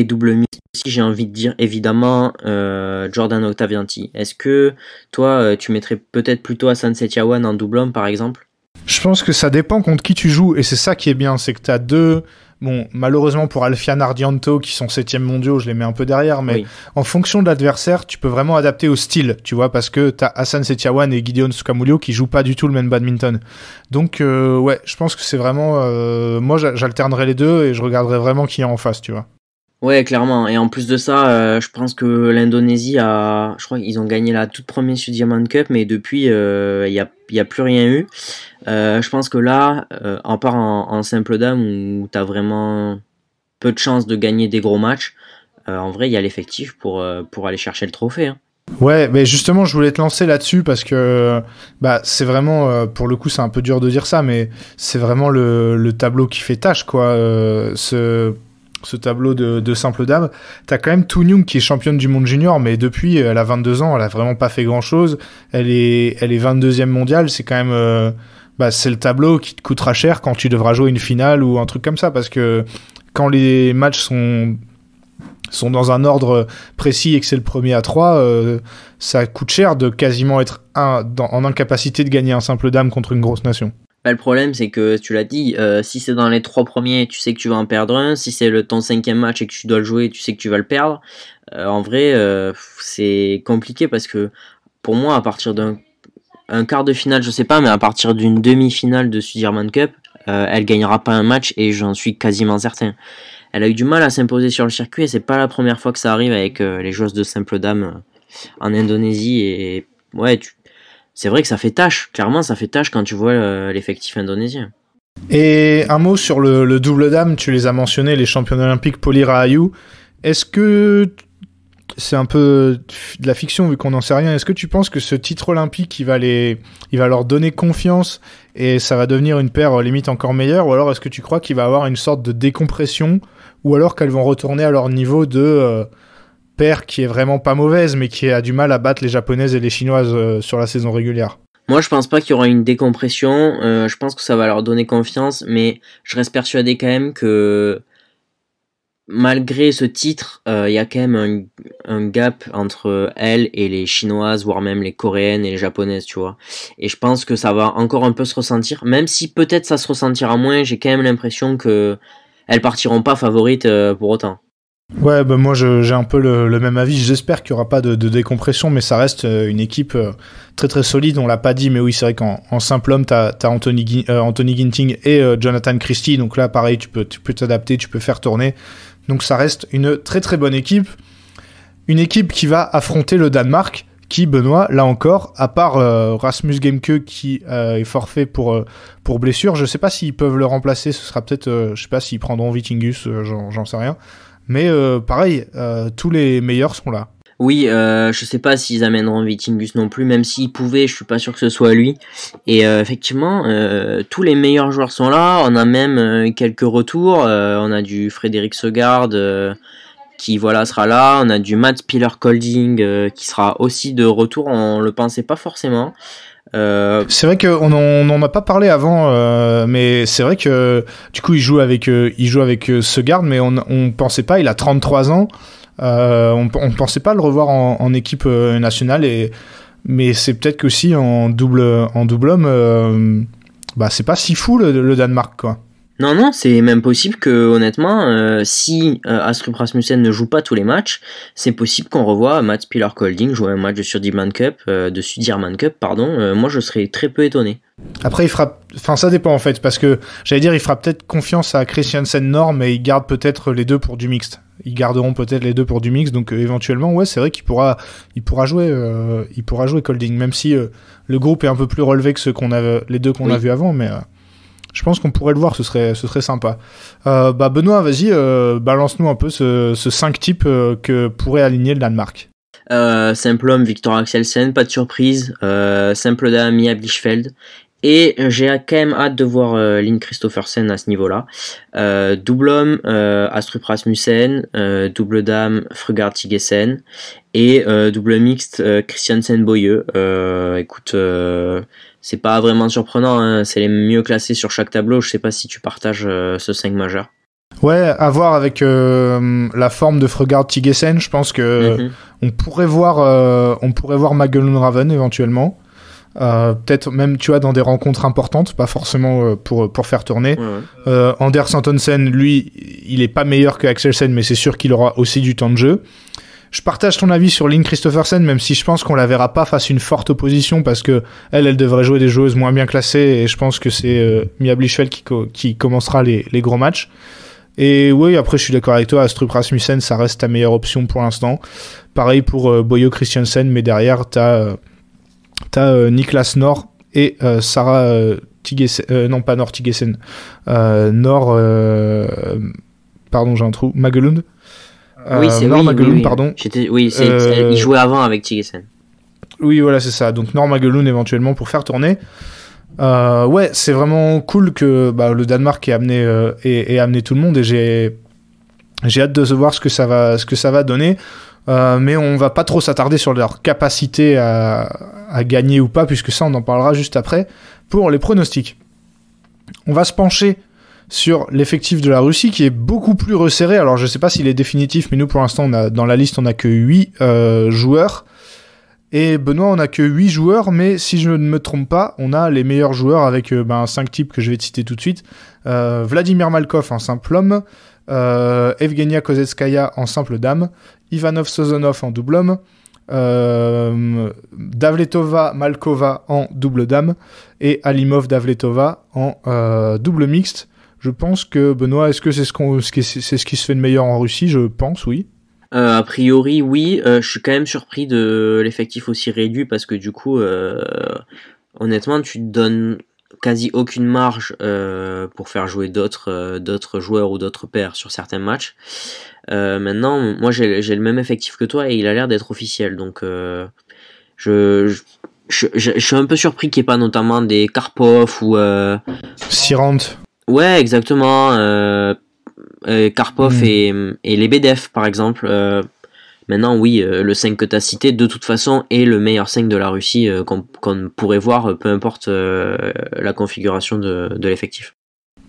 double si j'ai envie de dire évidemment euh, Jordan Octavianti. Est-ce que toi, euh, tu mettrais peut-être plutôt Hassan Setiawan en double homme par exemple Je
pense que ça dépend contre qui tu joues et c'est ça qui est bien, c'est que tu as deux. Bon, malheureusement pour Alfian Ardianto, qui sont septième mondiaux, je les mets un peu derrière, mais en fonction de l'adversaire, tu peux vraiment adapter au style, tu vois, parce que t'as Hassan Setiawan et Gideon Sukamulio qui jouent pas du tout le même badminton. Donc, euh, ouais, je pense que c'est vraiment, moi, j'alternerai les deux et je regarderai vraiment qui est en face, tu vois.
Ouais, clairement. Et en plus de ça, euh, je pense que l'Indonésie a, je crois qu'ils ont gagné la toute première Sud Diamond Cup, mais depuis, euh, il n'y a, plus rien eu. Euh, je pense que là, en part en, simple dame où tu as vraiment peu de chances de gagner des gros matchs, en vrai, il y a l'effectif pour, pour aller chercher le trophée. Hein.
Ouais, mais justement, je voulais te lancer là-dessus parce que bah c'est vraiment pour le coup, c'est un peu dur de dire ça, mais c'est vraiment le, tableau qui fait tâche quoi. ce ce tableau de, de simple dame. T'as quand même Toon qui est championne du monde junior, mais depuis, elle a 22 ans, elle a vraiment pas fait grand chose. Elle est, elle est 22e mondiale, c'est quand même, euh, bah, c'est le tableau qui te coûtera cher quand tu devras jouer une finale ou un truc comme ça, parce que quand les matchs sont sont dans un ordre précis et que c'est le premier à 3, euh, ça coûte cher de quasiment être un, en incapacité de gagner un simple dame contre une grosse nation.
Bah, le problème, c'est que tu l'as dit, euh, si c'est dans les trois premiers, tu sais que tu vas en perdre un. Si c'est le ton cinquième match et que tu dois le jouer, tu sais que tu vas le perdre. Euh, en vrai, euh, c'est compliqué parce que pour moi, à partir d'un quart de finale, je sais pas, mais à partir d'une demi-finale de Sudirman Cup, elle gagnera pas un match et j'en suis quasiment certain. Elle a eu du mal à s'imposer sur le circuit et c'est pas la première fois que ça arrive avec les joueuses de simple dame en Indonésie et ouais, tu, c'est vrai que ça fait tâche. Clairement, ça fait tâche quand tu vois euh, l'effectif indonésien.
Et un mot sur le, double dame, tu les as mentionnés, les championnes olympiques Poli Rahayu. Est-ce que c'est un peu de la fiction vu qu'on n'en sait rien. Est-ce que tu penses que ce titre olympique, il va, les, il va leur donner confiance et ça va devenir une paire euh, limite encore meilleure Ou alors est-ce que tu crois qu'il va avoir une sorte de décompression Ou alors qu'elles vont retourner à leur niveau de euh, paire qui est vraiment pas mauvaise, mais qui a du mal à battre les japonaises et les chinoises euh, sur la saison régulière.
Moi, je pense pas qu'il y aura une décompression. Euh, je pense que ça va leur donner confiance, mais je reste persuadé quand même que malgré ce titre, euh, il y a quand même un, gap entre elles et les chinoises, voire même les coréennes et les japonaises, tu vois. Et je pense que ça va encore un peu se ressentir, même si peut-être ça se ressentira moins. J'ai quand même l'impression que elles partiront pas favorites pour autant.
Ouais, bah moi j'ai un peu le, même avis. J'espère qu'il n'y aura pas de, décompression, mais ça reste euh, une équipe euh, très très solide. On l'a pas dit, mais oui, c'est vrai qu'en simple homme, tu as, euh, Anthony, Ginting et Jonathan Christie. Donc là, pareil, tu peux t'adapter, tu, peux tu peux faire tourner. Donc ça reste une très très bonne équipe. Une équipe qui va affronter le Danemark, qui, Benoît, là encore, à part Rasmus Gemke qui est forfait pour, pour blessure, je sais pas s'ils peuvent le remplacer, ce sera peut-être, je sais pas s'ils prendront Vitingus, j'en sais rien. Mais euh, pareil, euh, tous les meilleurs sont là.
Oui, je euh, je sais pas s'ils amèneront Vitingus non plus, même s'ils pouvaient, je suis pas sûr que ce soit lui. Et effectivement, tous les meilleurs joueurs sont là. On a même quelques retours. on a du Frédéric Segard qui voilà sera là. On a du Matt Spiller Colding qui sera aussi de retour. On le pensait pas forcément. Euh, c'est vrai qu'on n'en a pas parlé avant,
euh, mais c'est vrai que du coup il joue avec euh, il joue avec ce garde, mais on ne pensait pas. Il a 33 ans, on ne pensait pas le revoir en, équipe nationale. Et mais c'est peut-être qu'aussi en double en double homme, bah c'est pas si fou le Danemark quoi.
Non, non, c'est même possible que, honnêtement, euh, si euh, Astrid Rasmussen ne joue pas tous les matchs, c'est possible qu'on revoie Matt Spiller Colding jouer un match de Sudirman Cup, euh, de Sudirman Cup, pardon. moi, je serais très peu étonné.
Après, il fera. Enfin, ça dépend en fait, parce que j'allais dire, il fera peut-être confiance à Christiansen Norm mais il garde peut-être les deux pour du mixte. Ils garderont peut-être les deux pour du mix, donc éventuellement, ouais, c'est vrai qu'il pourra, il pourra jouer, il pourra jouer Colding, même si le groupe est un peu plus relevé que ceux qu'on a, les deux qu'on a vus avant, mais. Je pense qu'on pourrait le voir, ce serait, ce serait sympa. Euh, bah Benoît, vas-y, euh, balance-nous un peu ce, cinq 5 types euh, que pourrait aligner le Danemark.
simple homme Victor Axelsen, pas de surprise. simple dame Mia Blichfeld. Et euh, j'ai quand même hâte de voir euh, Lynn Christophersen à ce niveau-là. Euh, double homme, Astrup Rasmussen, double dame, Frugard Tigessen. et double mixte, Christiansen Boyeux. écoute, c'est pas vraiment surprenant, hein. c'est les mieux classés sur chaque tableau. Je sais pas si tu partages ce 5 majeur.
Ouais, à voir avec la forme de Fregard Tigessen. je pense que mm-hmm. on pourrait voir pourrait voir Magellan Raven éventuellement. Euh, peut-être même tu vois dans des rencontres importantes, pas forcément euh, pour pour faire tourner. Euh, Anders Antonsen, lui, il est pas meilleur que Axelsen, mais c'est sûr qu'il aura aussi du temps de jeu. Je partage ton avis sur Lynn Christophersen, même si je pense qu'on la verra pas face à une forte opposition parce que elle, elle devrait jouer des joueuses moins bien classées et je pense que c'est euh, Mia Blichfeld qui, qui commencera les, les gros matchs. Et oui, après, je suis d'accord avec toi. Astrup Rasmussen, ça reste ta meilleure option pour l'instant. Pareil pour Boyo Christiansen, mais derrière, t'as T'as euh, Niklas Nord et euh, Sarah euh, Tigesen, non pas Nord Tigesen, Nord, pardon j'ai un trou, Magelund. oui, c'est Nord oui, Magelund, oui. Oui, il jouait
avant avec Tigesen.
Oui, voilà, c'est ça. Donc Nord Magelund éventuellement pour faire tourner. ouais, c'est vraiment cool que bah, le Danemark ait amené, et amené tout le monde et j'ai hâte de voir ce que ça va, ce que ça va donner. Euh, mais on va pas trop s'attarder sur leur capacité à, gagner ou pas, puisque ça on en parlera juste après, pour les pronostics. On va se pencher sur l'effectif de la Russie qui est beaucoup plus resserré. Alors je sais pas s'il est définitif, mais nous pour l'instant dans la liste on a que 8 euh, joueurs. Et Benoît, on a que 8 joueurs, mais si je ne me trompe pas, on a les meilleurs joueurs avec 5 euh, ben, types que je vais te citer tout de suite. Vladimir Malkov en simple homme, Evgenia Kozetskaya en simple dame, Ivanov Sozonov en double homme, euh, Davletova Malkova en double dame et Alimov Davletova en euh, double mixte. Je pense que Benoît, est-ce que c'est ce, qui, ce qui se fait de meilleur en Russie Je pense, oui.
Euh, a priori, oui. je suis quand même surpris de l'effectif aussi réduit parce que du coup, honnêtement, tu te donnes quasi aucune marge euh, pour faire jouer d'autres euh, d'autres joueurs ou d'autres pairs sur certains matchs. Euh, maintenant, moi j'ai le même effectif que toi et il a l'air d'être officiel. Donc je, je, suis un peu surpris qu'il n'y ait pas notamment des Karpov ou... Euh... Sirante. Ouais, exactement. Karpov hmm. et, et les BDF par exemple. Maintenant, oui, euh, le 5 que tu as cité, de toute façon, est le meilleur 5 de la Russie euh, qu'on pourrait voir, euh, peu importe la configuration de, l'effectif.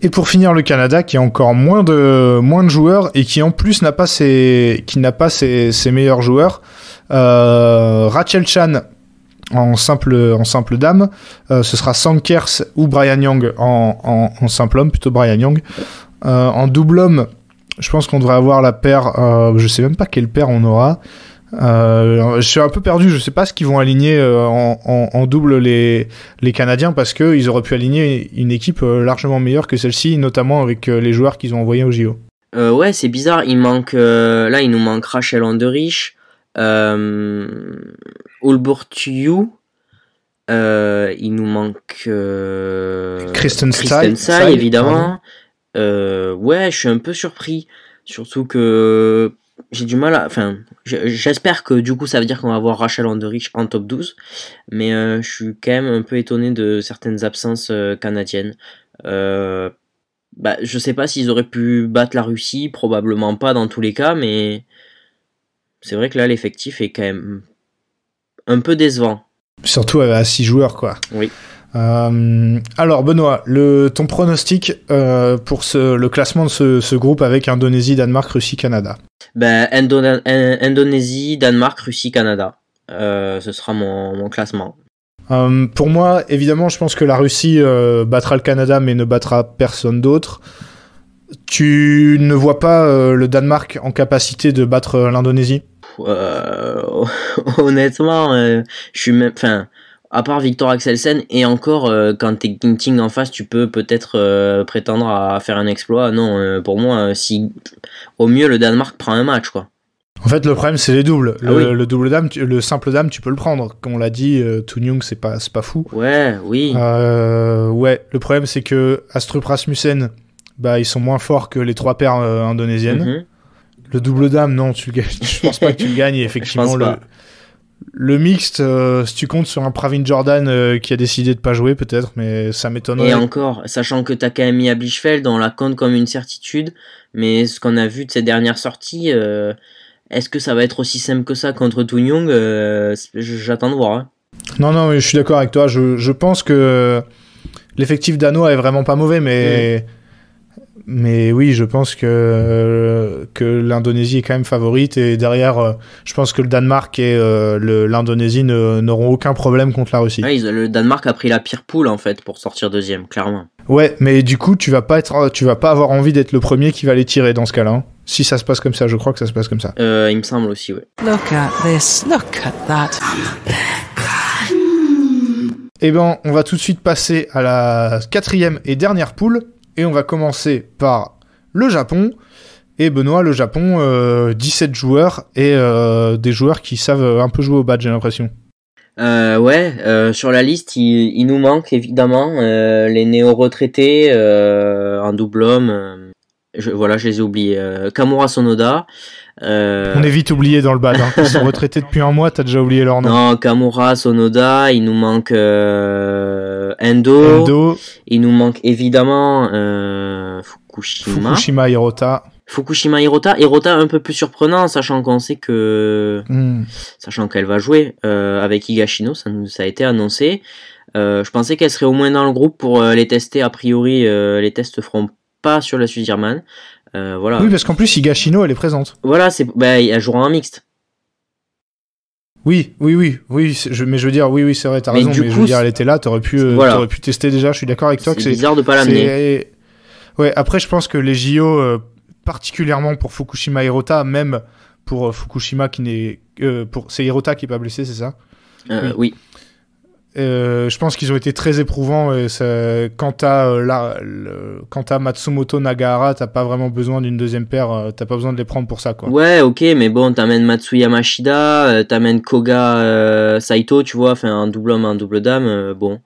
Et pour finir, le Canada qui a encore moins de, moins de joueurs et qui en plus n'a pas ses, qui pas ses, meilleurs joueurs. Rachel Chan en simple, en simple dame, ce sera Sankers ou Brian Young en, simple homme, plutôt Brian Young. en double homme, je pense qu'on devrait avoir la paire. Euh, je sais même pas quelle paire on aura. Euh, je suis un peu perdu. Je ne sais pas ce qu'ils vont aligner euh, en, double les, les Canadiens parce qu'ils ils auraient pu aligner une équipe largement meilleure que celle-ci, notamment avec les joueurs qu'ils ont envoyés au JO.
ouais, c'est bizarre. Il manque là, il nous manque Rachel Anderich, euh, il nous manque Kristen, Kristen évidemment. Euh, ouais, je suis un peu surpris. Surtout que j'ai du mal à. Enfin, j'espère que du coup ça veut dire qu'on va avoir Rachel Anderich en top 12. Mais euh, je suis quand même un peu étonné de certaines absences euh, canadiennes. Euh, bah, je sais pas s'ils auraient pu battre la Russie, probablement pas dans tous les cas, mais c'est vrai que là l'effectif est quand même un peu décevant.
Surtout avec euh, 6 joueurs quoi. Oui. Euh, alors Benoît, le, ton pronostic euh, pour ce, le classement de ce, ce, groupe avec Indonésie, Danemark, Russie, Canada
ben, Indonésie, Danemark, Russie, Canada. Euh, ce sera mon, mon classement.
Euh, pour moi, évidemment, je pense que la Russie euh, battra le Canada mais ne battra personne d'autre. Tu ne vois pas euh, le Danemark en capacité de battre l'Indonésie
[laughs] Honnêtement, je suis même... Enfin, à part Victor Axelsen, et encore, euh, quand t'es king en face, tu peux peut-être euh, prétendre à faire un exploit. Non, euh, pour moi, si au mieux le Danemark prend un match, quoi.
En fait, le problème, c'est les doubles. Ah le, double dame, le simple dame, tu peux le prendre. Comme on l'a dit, Young, c'est pas, pas fou.
Ouais, oui.
ouais, le problème, c'est que Astrup Rasmussen, bah, ils sont moins forts que les trois paires indonésiennes. Mhm. Le double dame, non, tu [laughs] Je pense pas que tu le gagnes. effectivement, le, le mixte, euh, si tu comptes sur un Pravin Jordan euh, qui a décidé de pas jouer peut-être, mais ça m'étonnerait. Et encore,
sachant que t'as quand même mis à Blichfeld, on la compte comme une certitude, mais ce qu'on a vu de ces dernières sorties, euh, est-ce que ça va être aussi simple que ça contre Toon J'attends de voir. Hein.
Non, non, je suis d'accord avec toi, je, pense que l'effectif d'Ano est vraiment pas mauvais, mais... Mm. Mais oui, je pense euh, que, l'Indonésie est quand même favorite. Et derrière, euh, je pense que le Danemark et euh, l'Indonésie n'auront aucun problème contre la Russie.
le Danemark a pris la pire poule, en fait, pour sortir deuxième, clairement.
Ouais, mais du coup, tu vas pas, être, tu vas pas avoir envie d'être le premier qui va les tirer dans ce cas-là. Hein. Si ça se passe comme ça, je crois que ça se passe comme ça.
il me semble aussi, oui. Look at this, look at that.
Eh ben, on va tout de suite passer à la quatrième et dernière poule, et on va commencer par le Japon. Et Benoît, le Japon, 17 euh, joueurs et euh, des joueurs qui savent un peu jouer au badge, j'ai l'impression.
Euh, ouais, sur la liste, il, nous manque évidemment les néo-retraités en double homme. voilà, je les ai oubliés. Kamura Sonoda. On est
vite oublié dans le bad. Hein. Ils sont retraités depuis un mois, t'as déjà oublié leur nom. Non,
Kamura Sonoda, il nous manque Endo. Il nous manque évidemment euh, Fukushima. Fukushima Hirota. Fukushima Hirota, Hirota un peu plus surprenant, sachant qu'on sait que, hmm. sachant qu'elle va jouer euh, avec Higashino, ça ça a été annoncé. Euh, je pensais qu'elle serait au moins dans le groupe pour les tester. A priori, les tests ne feront pas sur la Euh, voilà. Oui, parce
qu'en plus Higashino, elle est présente.
Voilà, c'est, bah, elle jouera en mixte. Oui, oui, oui, oui. Je,
mais je veux dire, oui, oui, c'est vrai, t'as raison. mais je veux dire, elle était là, t'aurais pu, euh, aurais pu tester déjà. Je suis d'accord avec toi. C'est bizarre de pas l'amener. Ouais. Après, je pense que les JO, euh, particulièrement pour Fukushima Hirota, même pour euh, Fukushima qui n'est, pour c'est Hirota qui est pas blessé, c'est ça oui. oui. Euh, je pense qu'ils ont été très éprouvants. Euh, quant, à, Matsumoto Nagahara, t'as pas vraiment besoin d'une deuxième paire. Euh, t'as pas besoin de les prendre pour ça,
quoi. Ouais, ok, mais bon, t'amènes Matsuya Mashida, t'amènes Koga Saito, tu vois, enfin un double homme, un double dame. bon,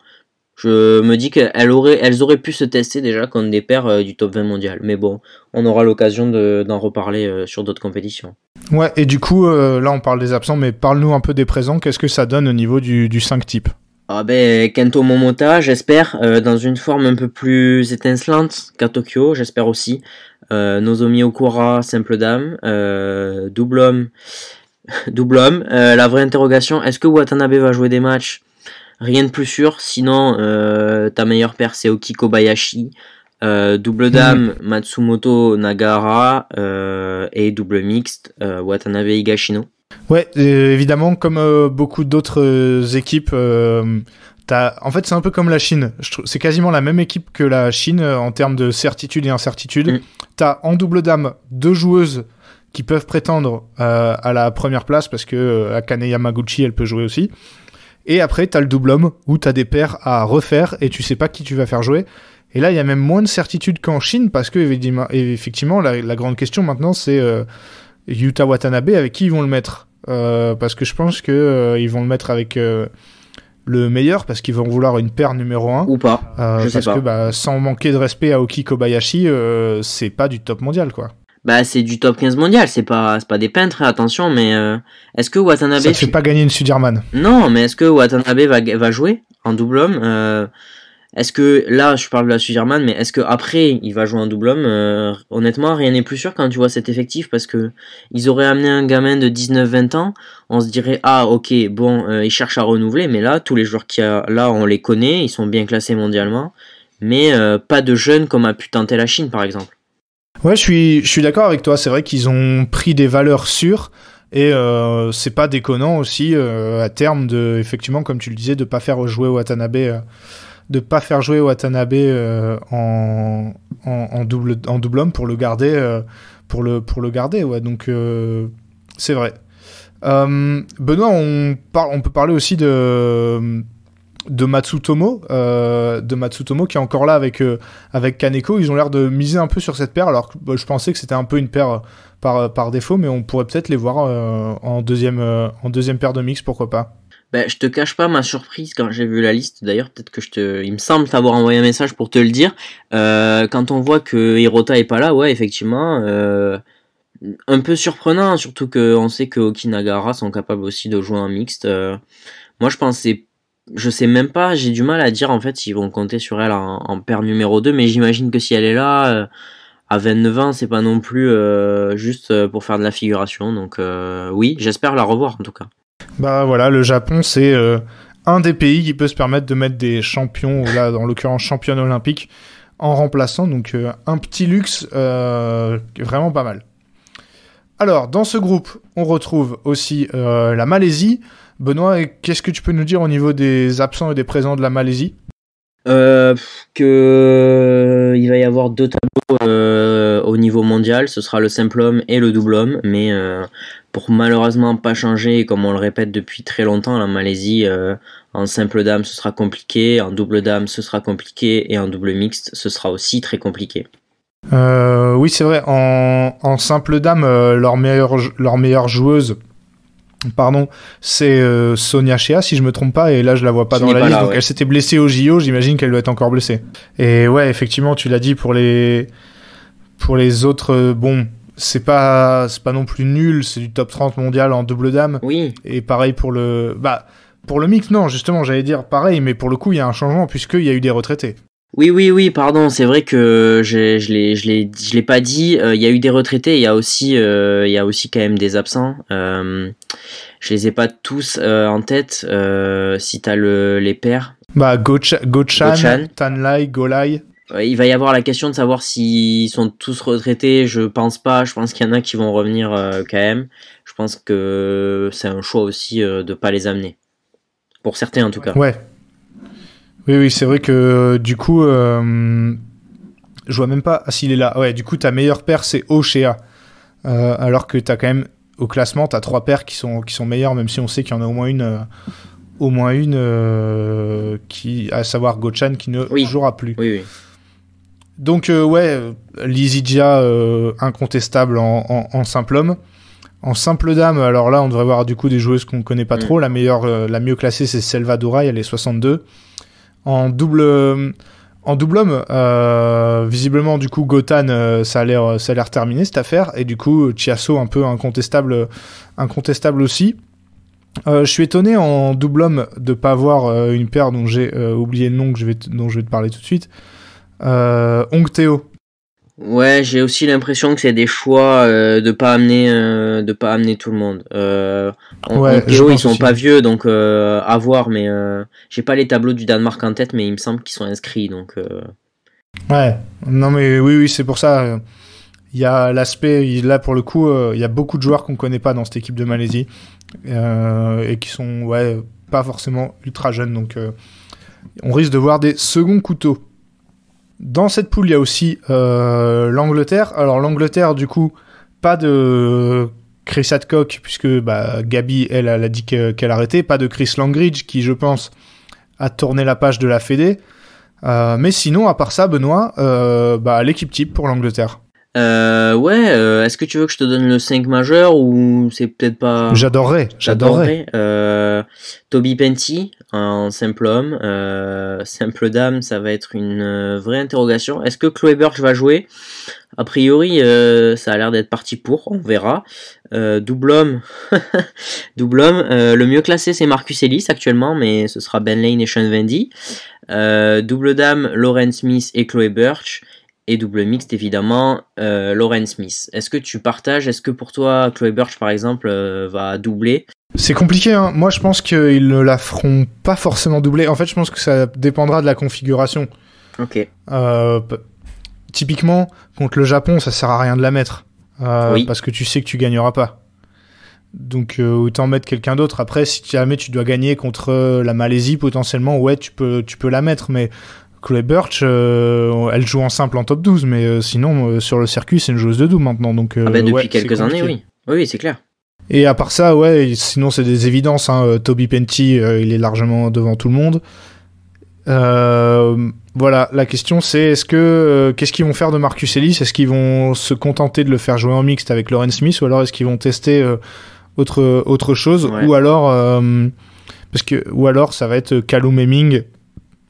je me dis qu'elles auraient, elles auraient pu se tester déjà contre des paires du top 20 mondial. Mais bon, on aura l'occasion d'en reparler sur d'autres compétitions.
Ouais, et du coup, là on parle des absents, mais parle-nous un peu des présents. Qu'est-ce que ça donne au niveau du, du 5 type
ah ben, Kento Momota, j'espère, euh, dans une forme un peu plus étincelante qu'à Tokyo, j'espère aussi. Euh, Nozomi Okura, simple dame, euh, double homme, [laughs] double homme. la vraie interrogation, est-ce que Watanabe va jouer des matchs Rien de plus sûr, sinon ta meilleure paire c'est Okiko Bayashi, double hmm. dame Matsumoto Nagara et double mixte Watanabe Higashino.
Ouais, euh, évidemment, comme euh, beaucoup d'autres euh, équipes, en fait, c'est un peu comme la Chine. C'est quasiment la même équipe que la Chine en termes de certitude et incertitude. Mm. Tu as en double dame deux joueuses qui peuvent prétendre à la première place parce que Akane Yamaguchi, elle peut jouer aussi. Et après, tu as le double homme où as des paires à refaire et tu sais pas qui tu vas faire jouer. Et là, il y a même moins de certitude qu'en Chine parce que, effectivement, la, grande question maintenant, c'est Yuta Watanabe, avec qui ils vont le mettre euh, Parce que je pense que euh, ils vont le mettre avec euh, le meilleur parce qu'ils vont vouloir une paire numéro 1 ou pas je sais pas. que bah, sans manquer de respect à Oki Kobayashi c'est pas du top mondial quoi
bah c'est du top 15 mondial c'est pas pas des peintres hein, attention mais est-ce que Watanabe ça fait
pas gagner une Sudirman
non mais est-ce que Watanabe va, va jouer en double homme est-ce que là, je parle de la Sugerman, mais est-ce que il va jouer un double homme euh, Honnêtement, rien n'est plus sûr quand tu vois cet effectif parce que ils auraient amené un gamin de 19-20 ans, on se dirait ah ok bon, euh, ils cherchent à renouveler, mais là tous les joueurs qu'il y a là, on les connaît, ils sont bien classés mondialement, mais euh, pas de jeunes comme a pu tenter la Chine par exemple.
Ouais, je suis je suis d'accord avec toi. C'est vrai qu'ils ont pris des valeurs sûres. Et c'est pas déconnant aussi à terme de, effectivement, comme tu le disais, de pas faire jouer Watanabe de pas faire jouer Watanabe euh, en, double en double homme pour le garder euh, pour le pour le garder ouais donc euh, c'est vrai Benoît on parle on peut parler aussi de de Matsutomo, de Matsutomo qui est encore là avec avec Kaneko. Ils ont l'air de miser un peu sur cette paire. Alors que bah, je pensais que c'était un peu une paire par par défaut, mais on pourrait peut-être les voir en deuxième en deuxième paire de mix, pourquoi pas.
Ben je te cache pas ma surprise quand j'ai vu la liste. D'ailleurs, peut-être que je te, il me semble t'avoir envoyé un message pour te le dire. Euh, quand on voit que Hirota est pas là, ouais, effectivement, euh, un peu surprenant, surtout qu'on sait que Okinagara sont capables aussi de jouer en mixte. Euh. moi, je pensais, je sais même pas, j'ai du mal à dire en fait s'ils vont compter sur elle en, en paire numéro 2, mais j'imagine que si elle est là euh, à 29 ans, c'est pas non plus euh, juste pour faire de la figuration. Donc oui, j'espère la revoir en tout cas.
Bah voilà, le Japon, c'est euh, un des pays qui peut se permettre de mettre des champions, là, en l'occurrence championne olympique, en remplaçant. Donc euh, un petit luxe euh, vraiment pas mal. Alors, dans ce groupe, on retrouve aussi la Malaisie. Benoît, qu'est-ce que tu peux nous dire au niveau des absents et des présents de la Malaisie
que il va y avoir deux tableaux au niveau mondial, ce sera le simple homme et le double homme, mais pour malheureusement pas changer, comme on le répète depuis très longtemps, la Malaisie euh, en simple dame ce sera compliqué, en double dame ce sera compliqué et en double mixte ce sera aussi très compliqué.
Euh, oui c'est vrai, en, simple dame euh, leur, meilleure, leur meilleure joueuse pardon, c'est Sonia Shea si je me trompe pas et là je la vois pas dans la liste donc elle s'était blessée au JO, j'imagine qu'elle doit être encore blessée. Et ouais, effectivement, tu l'as dit pour les pour les autres bon, c'est pas c'est pas non plus nul, c'est du top 30 mondial en double dame. Oui. Et pareil pour le bah pour le mix non, justement, j'allais dire pareil, mais pour le coup, il y a un changement puisqu'il y a eu des retraités.
Oui, oui, oui, pardon, c'est vrai que je, je l'ai, je je l'ai pas dit. Euh, il y a eu des retraités, il y a aussi, euh, il y a aussi quand même des absents. Euh, je les ai pas tous euh, en tête. si t'as le, les pères.
Bah, Gochan,
Tanlai, Golai. Euh, il va y avoir la question de savoir s'ils sont tous retraités. Je pense pas. Je pense qu'il y en a qui vont revenir euh, quand même. Je pense que c'est un choix aussi euh, de pas les amener. Pour certains en tout cas. Ouais.
Oui, oui, c'est vrai que du coup, je vois même pas. Ah, s'il est là. Ouais, du coup, ta meilleure paire, c'est Ochea. alors que t'as quand même, au classement, t'as trois paires qui sont, qui sont meilleures, même si on sait qu'il y en a au moins une au moins une qui, à savoir Gochan qui ne jouera plus. Oui, oui. Donc euh, ouais, Lizidia, euh, incontestable en, simple homme. En simple dame, alors là on devrait voir du coup des joueuses qu'on connaît pas mm. trop. La meilleure, euh, la mieux classée c'est Selvadora, elle est 62. En double, en double homme, visiblement du coup Gotan, ça a l'air, l'air terminé cette affaire. Et du coup Chiasso un peu incontestable, incontestable aussi. je suis étonné en double homme de pas avoir une paire dont j'ai oublié le nom que je vais dont je vais te parler tout de suite euh, Ong
Ouais, j'ai aussi l'impression que c'est des choix euh, de pas amener euh, de pas amener tout le monde. Euh, ouais, ils sont pas vieux donc euh, à voir mais j'ai pas les tableaux du Danemark en tête mais il me semble qu'ils sont inscrits donc
Ouais, non mais oui oui, c'est pour ça il y a l'aspect là pour le coup il y a beaucoup de joueurs qu'on connaît pas dans cette équipe de Malaisie et qui sont ouais pas forcément ultra jeunes donc on risque de voir des seconds couteaux. Dans cette poule, il y a aussi euh, l'Angleterre. Alors l'Angleterre, du coup, pas de Chris Hadcock, puisque bah, Gabi, elle, elle a dit qu'elle arrêtait. Pas de Chris Langridge, qui, je pense, a tourné la page de la Fédé. Euh, mais sinon, à part ça, Benoît, euh, bah, l'équipe type pour l'Angleterre.
Euh, ouais, euh, est-ce que tu veux que je te donne le 5 majeur ou c'est peut-être pas. J'adorerais, j'adorerais. Euh, Toby Penty en simple homme. simple dame, ça va être une vraie interrogation. Est-ce que Chloé Burch va jouer A priori, ça a l'air d'être parti pour, on verra. double homme, [laughs] double homme. le mieux classé, c'est Marcus Ellis actuellement, mais ce sera Ben Lane et Sean Vendy. double dame, Lauren Smith et Chloé Birch et double mixte évidemment, euh, Smith. Est-ce que tu partages Est-ce que pour toi, Chloe Birch par exemple euh, va doubler
C'est compliqué. Hein. Moi, je pense qu'ils ne la feront pas forcément doubler. En fait, je pense que ça dépendra de la configuration. Ok. Euh, typiquement, contre le Japon, ça sert à rien de la mettre euh, parce que tu sais que tu gagneras pas. Donc autant mettre quelqu'un d'autre. Après, si jamais tu dois gagner contre la Malaisie potentiellement, ouais, tu peux, tu peux la mettre, mais Chloé Birch, euh, elle joue en simple en top 12, mais euh, sinon, euh, sur le circuit, c'est une joueuse de doux maintenant. Donc, ah bah, depuis quelques années, oui. Oui, c'est clair. Et à part ça, ouais, sinon, c'est des évidences. Hein, Toby Penty, il est largement devant tout le monde. voilà, la question c'est est-ce que qu'est-ce qu'ils vont faire de Marcus Ellis Est-ce qu'ils vont se contenter de le faire jouer en mixte avec Lauren Smith ou alors est-ce qu'ils vont tester autre autre chose ou alors parce que ou alors ça va être Callum Memming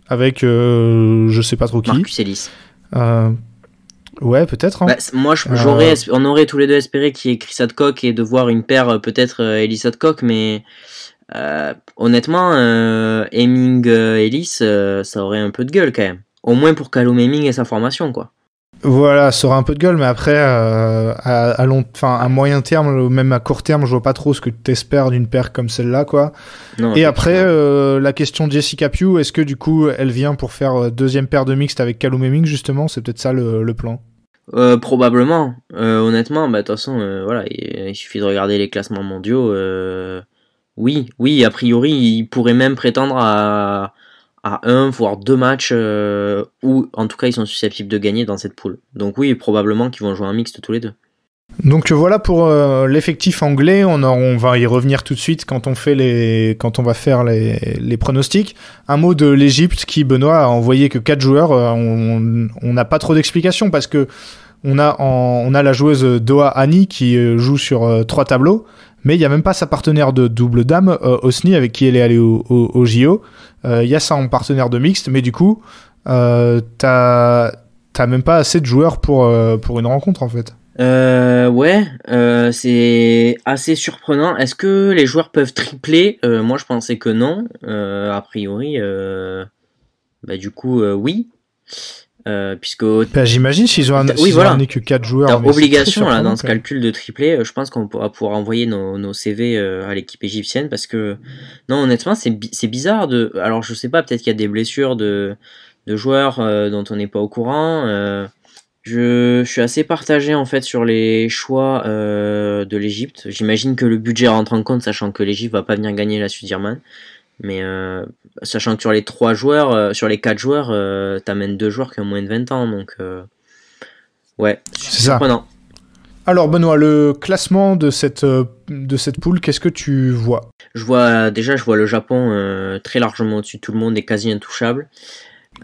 avec euh, je sais pas trop qui. Marcus Ellis. Euh, ouais, peut-être. Hein. Bah, moi, j'aurais,
euh, on aurait tous les deux espéré qu'il y ait Chris Hadcock et de voir une paire peut-être Ellis Hadcock, mais honnêtement, euh, Heming Ellis, ça aurait un peu de gueule quand même. Au moins pour Callum Aiming et sa formation, quoi.
Voilà, ça aura un peu de gueule, mais après, euh, à, à moyen terme, même à court terme, je vois pas trop ce que tu espères d'une paire comme celle-là, quoi. Non, et après, euh, la question de Jessica Pugh, est-ce que du coup, elle vient pour faire euh, deuxième paire de mixte avec Calum justement C'est peut-être ça le, plan
Probablement. honnêtement, bah, de toute façon, voilà, il, suffit de regarder les classements mondiaux. oui, oui, a priori, il pourrait même prétendre à à un voire deux matchs euh, où en tout cas ils sont susceptibles de gagner dans cette poule. Donc oui, probablement qu'ils vont jouer un mixte tous les deux.
Donc voilà pour euh, l'effectif anglais. On, on, va y revenir tout de suite quand on fait les, quand on va faire les, les pronostics. Un mot de l'Egypte qui Benoît a envoyé que quatre joueurs. Euh, on n'a pas trop d'explications parce que on a, on a la joueuse Doha Annie qui euh, joue sur euh, trois tableaux, mais il n'y a même pas sa partenaire de double dame, euh, Osni, avec qui elle est allée au, JO. Il y a ça en partenaire de mixte, mais du coup, tu n'as même pas assez de joueurs pour, pour une rencontre en fait.
ouais, c'est assez surprenant. Est-ce que les joueurs peuvent tripler Moi je pensais que non. a priori, bah, du coup, oui. Euh, puisque bah,
j'imagine s'ils ont un, que 4 joueurs obligation là, dans ce
calcul de triplé euh, je pense qu'on pourra pouvoir envoyer nos, nos CV euh, à l'équipe égyptienne parce que non honnêtement c'est c'est bizarre de alors je sais pas peut-être qu'il y a des blessures de, de joueurs dont on n'est pas au courant je, suis assez partagé en fait sur les choix de l'Égypte j'imagine que le budget rentre en compte sachant que l'Égypte va pas venir gagner la Sudirman mais euh, sachant que sur les trois joueurs, euh, sur les quatre joueurs, euh, t'amènes deux joueurs qui ont moins de 20 ans, donc ouais, c'est surprenant.
Alors Benoît, le classement de cette de cette poule, qu'est-ce que tu vois
Je vois déjà, je vois le Japon très largement au-dessus de tout le monde est quasi intouchable.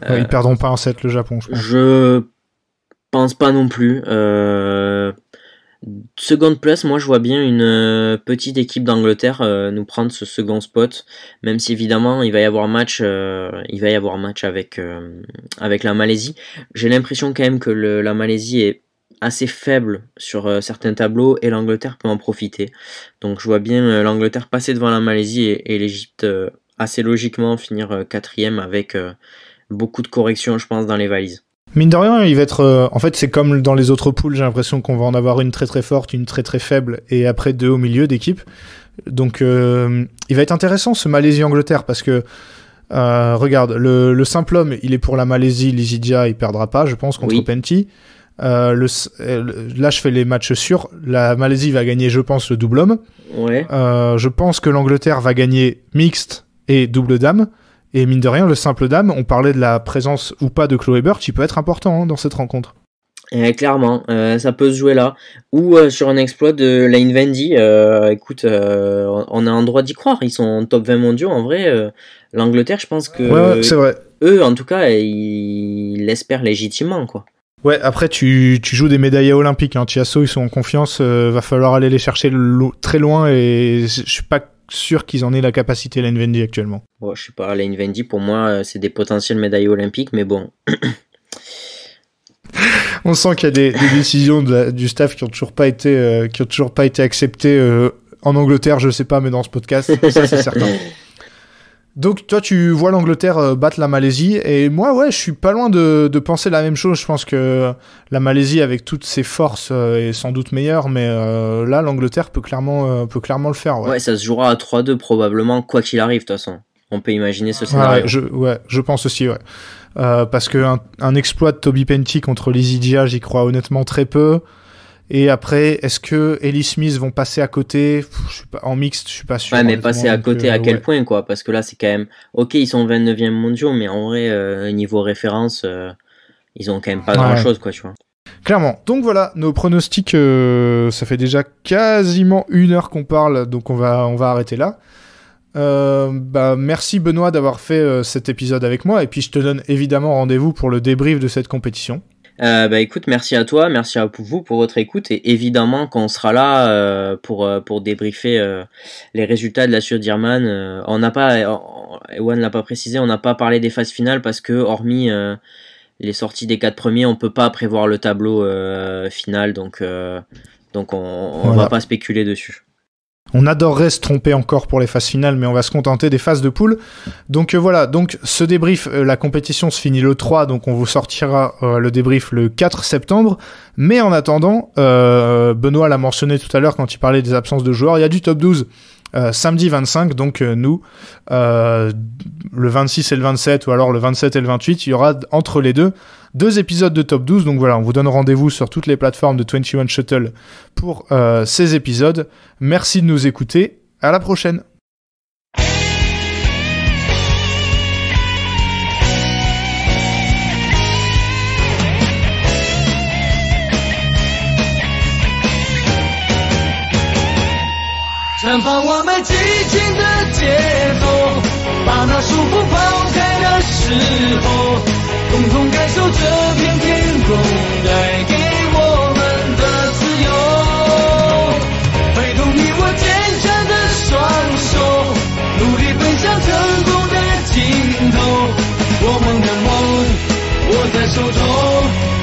ils
perdront pas en 7 le Japon, je pense.
Je pense pas non plus. Seconde place, moi je vois bien une euh, petite équipe d'Angleterre euh, nous prendre ce second spot, même si évidemment il va y avoir match, euh, il va y avoir match avec, avec la Malaisie. J'ai l'impression quand même que la Malaisie est assez faible sur certains tableaux et l'Angleterre peut en profiter. Donc je vois bien l'Angleterre passer devant la Malaisie et, et l'Égypte assez logiquement finir quatrième avec beaucoup de corrections je pense dans les valises.
Mine de rien, il va être. Euh, en fait, c'est comme dans les autres poules, j'ai l'impression qu'on va en avoir une très très forte, une très très faible, et après deux au milieu d'équipe. Donc, euh, il va être intéressant ce Malaisie-Angleterre parce que. Euh, regarde, le, simple homme, il est pour la Malaisie, Lizidia, il perdra pas, je pense, contre Penty. là, je fais les matchs sûrs. La Malaisie va gagner, je pense, le double homme. je pense que l'Angleterre va gagner mixte et double dame. Et mine de rien, le simple dame, on parlait de la présence ou pas de Chloé Burch, il peut être important hein, dans cette rencontre.
Eh, clairement, euh, ça peut se jouer là. Ou euh, sur un exploit de Lane Vendy, euh, écoute, on a un droit d'y croire. Ils sont top 20 mondiaux en vrai. L'Angleterre, je pense que. Eux, en tout cas, ils l'espèrent légitimement, quoi.
Ouais, après, tu, joues des médailles olympiques. Hein. ils sont en confiance. va falloir aller les chercher très loin et je suis pas sûr qu'ils en aient la capacité, l'NVD actuellement
bon, Je sais pas, la pour moi, euh, c'est des potentiels médailles olympiques, mais bon. [coughs]
On sent qu'il y a des, décisions du staff qui ont toujours pas été, euh, qui ont toujours pas été acceptées euh, en Angleterre, je sais pas, mais dans ce podcast, ça c'est certain. [laughs] Donc toi tu vois l'Angleterre euh, battre la Malaisie et moi ouais je suis pas loin de, de, penser la même chose. Je pense que la Malaisie avec toutes ses forces euh, est sans doute meilleure, mais euh, là l'Angleterre peut clairement peut clairement le faire. Ouais. ça
se jouera à 3-2 probablement quoi qu'il arrive de toute façon. On peut imaginer ce scénario. Ouais, je,
ouais, je pense aussi ouais. parce que un, exploit de Toby Penty contre Lizzie j'y crois honnêtement très peu. Et après, est-ce que Ellie Smith vont passer à côté En mixte, je suis pas sûr. Ouais, mais passer à côté à quel
point, quoi Parce que là, c'est quand même. Ok, ils sont 29e mondiaux, mais en vrai, euh, niveau référence, euh, ils ont quand même pas grand-chose, quoi, tu vois.
Clairement. Donc voilà, nos pronostics, euh, ça fait déjà quasiment une heure qu'on parle, donc on va, on va arrêter là. bah, merci Benoît d'avoir fait cet épisode avec moi et puis je te donne évidemment rendez-vous pour le débrief de cette compétition.
Euh, bah, écoute, merci à toi, merci à vous pour votre écoute et évidemment qu'on sera là euh, pour euh, pour débriefer euh, les résultats de la Euh, on n'a pas, on, Ewan l'a pas précisé, on n'a pas parlé des phases finales parce que hormis les sorties des quatre premiers, on peut pas prévoir le tableau final, donc donc on, on va pas spéculer dessus.
On adorerait se tromper encore pour les phases finales, mais on va se contenter des phases de poules. Donc euh, voilà, donc ce débrief, euh, la compétition se finit le 3, donc on vous sortira euh, le débrief le 4 septembre. Mais en attendant, Benoît l'a mentionné tout à l'heure quand il parlait des absences de joueurs, il y a du top 12. Euh, samedi 25, donc euh, nous, euh, le 26 et le 27, ou alors le 27 et le 28, il y aura entre les deux deux épisodes de Top 12. Donc voilà, on vous donne rendez-vous sur toutes les plateformes de 21 Shuttle pour ces épisodes. Merci de nous écouter. À la prochaine. 绽放我们激情的节奏，把那
束缚抛开的时候，共同感受这片天空带给我们的自由。挥动你我坚强的双手，努力奔向成功的尽头。我们的梦握在手中。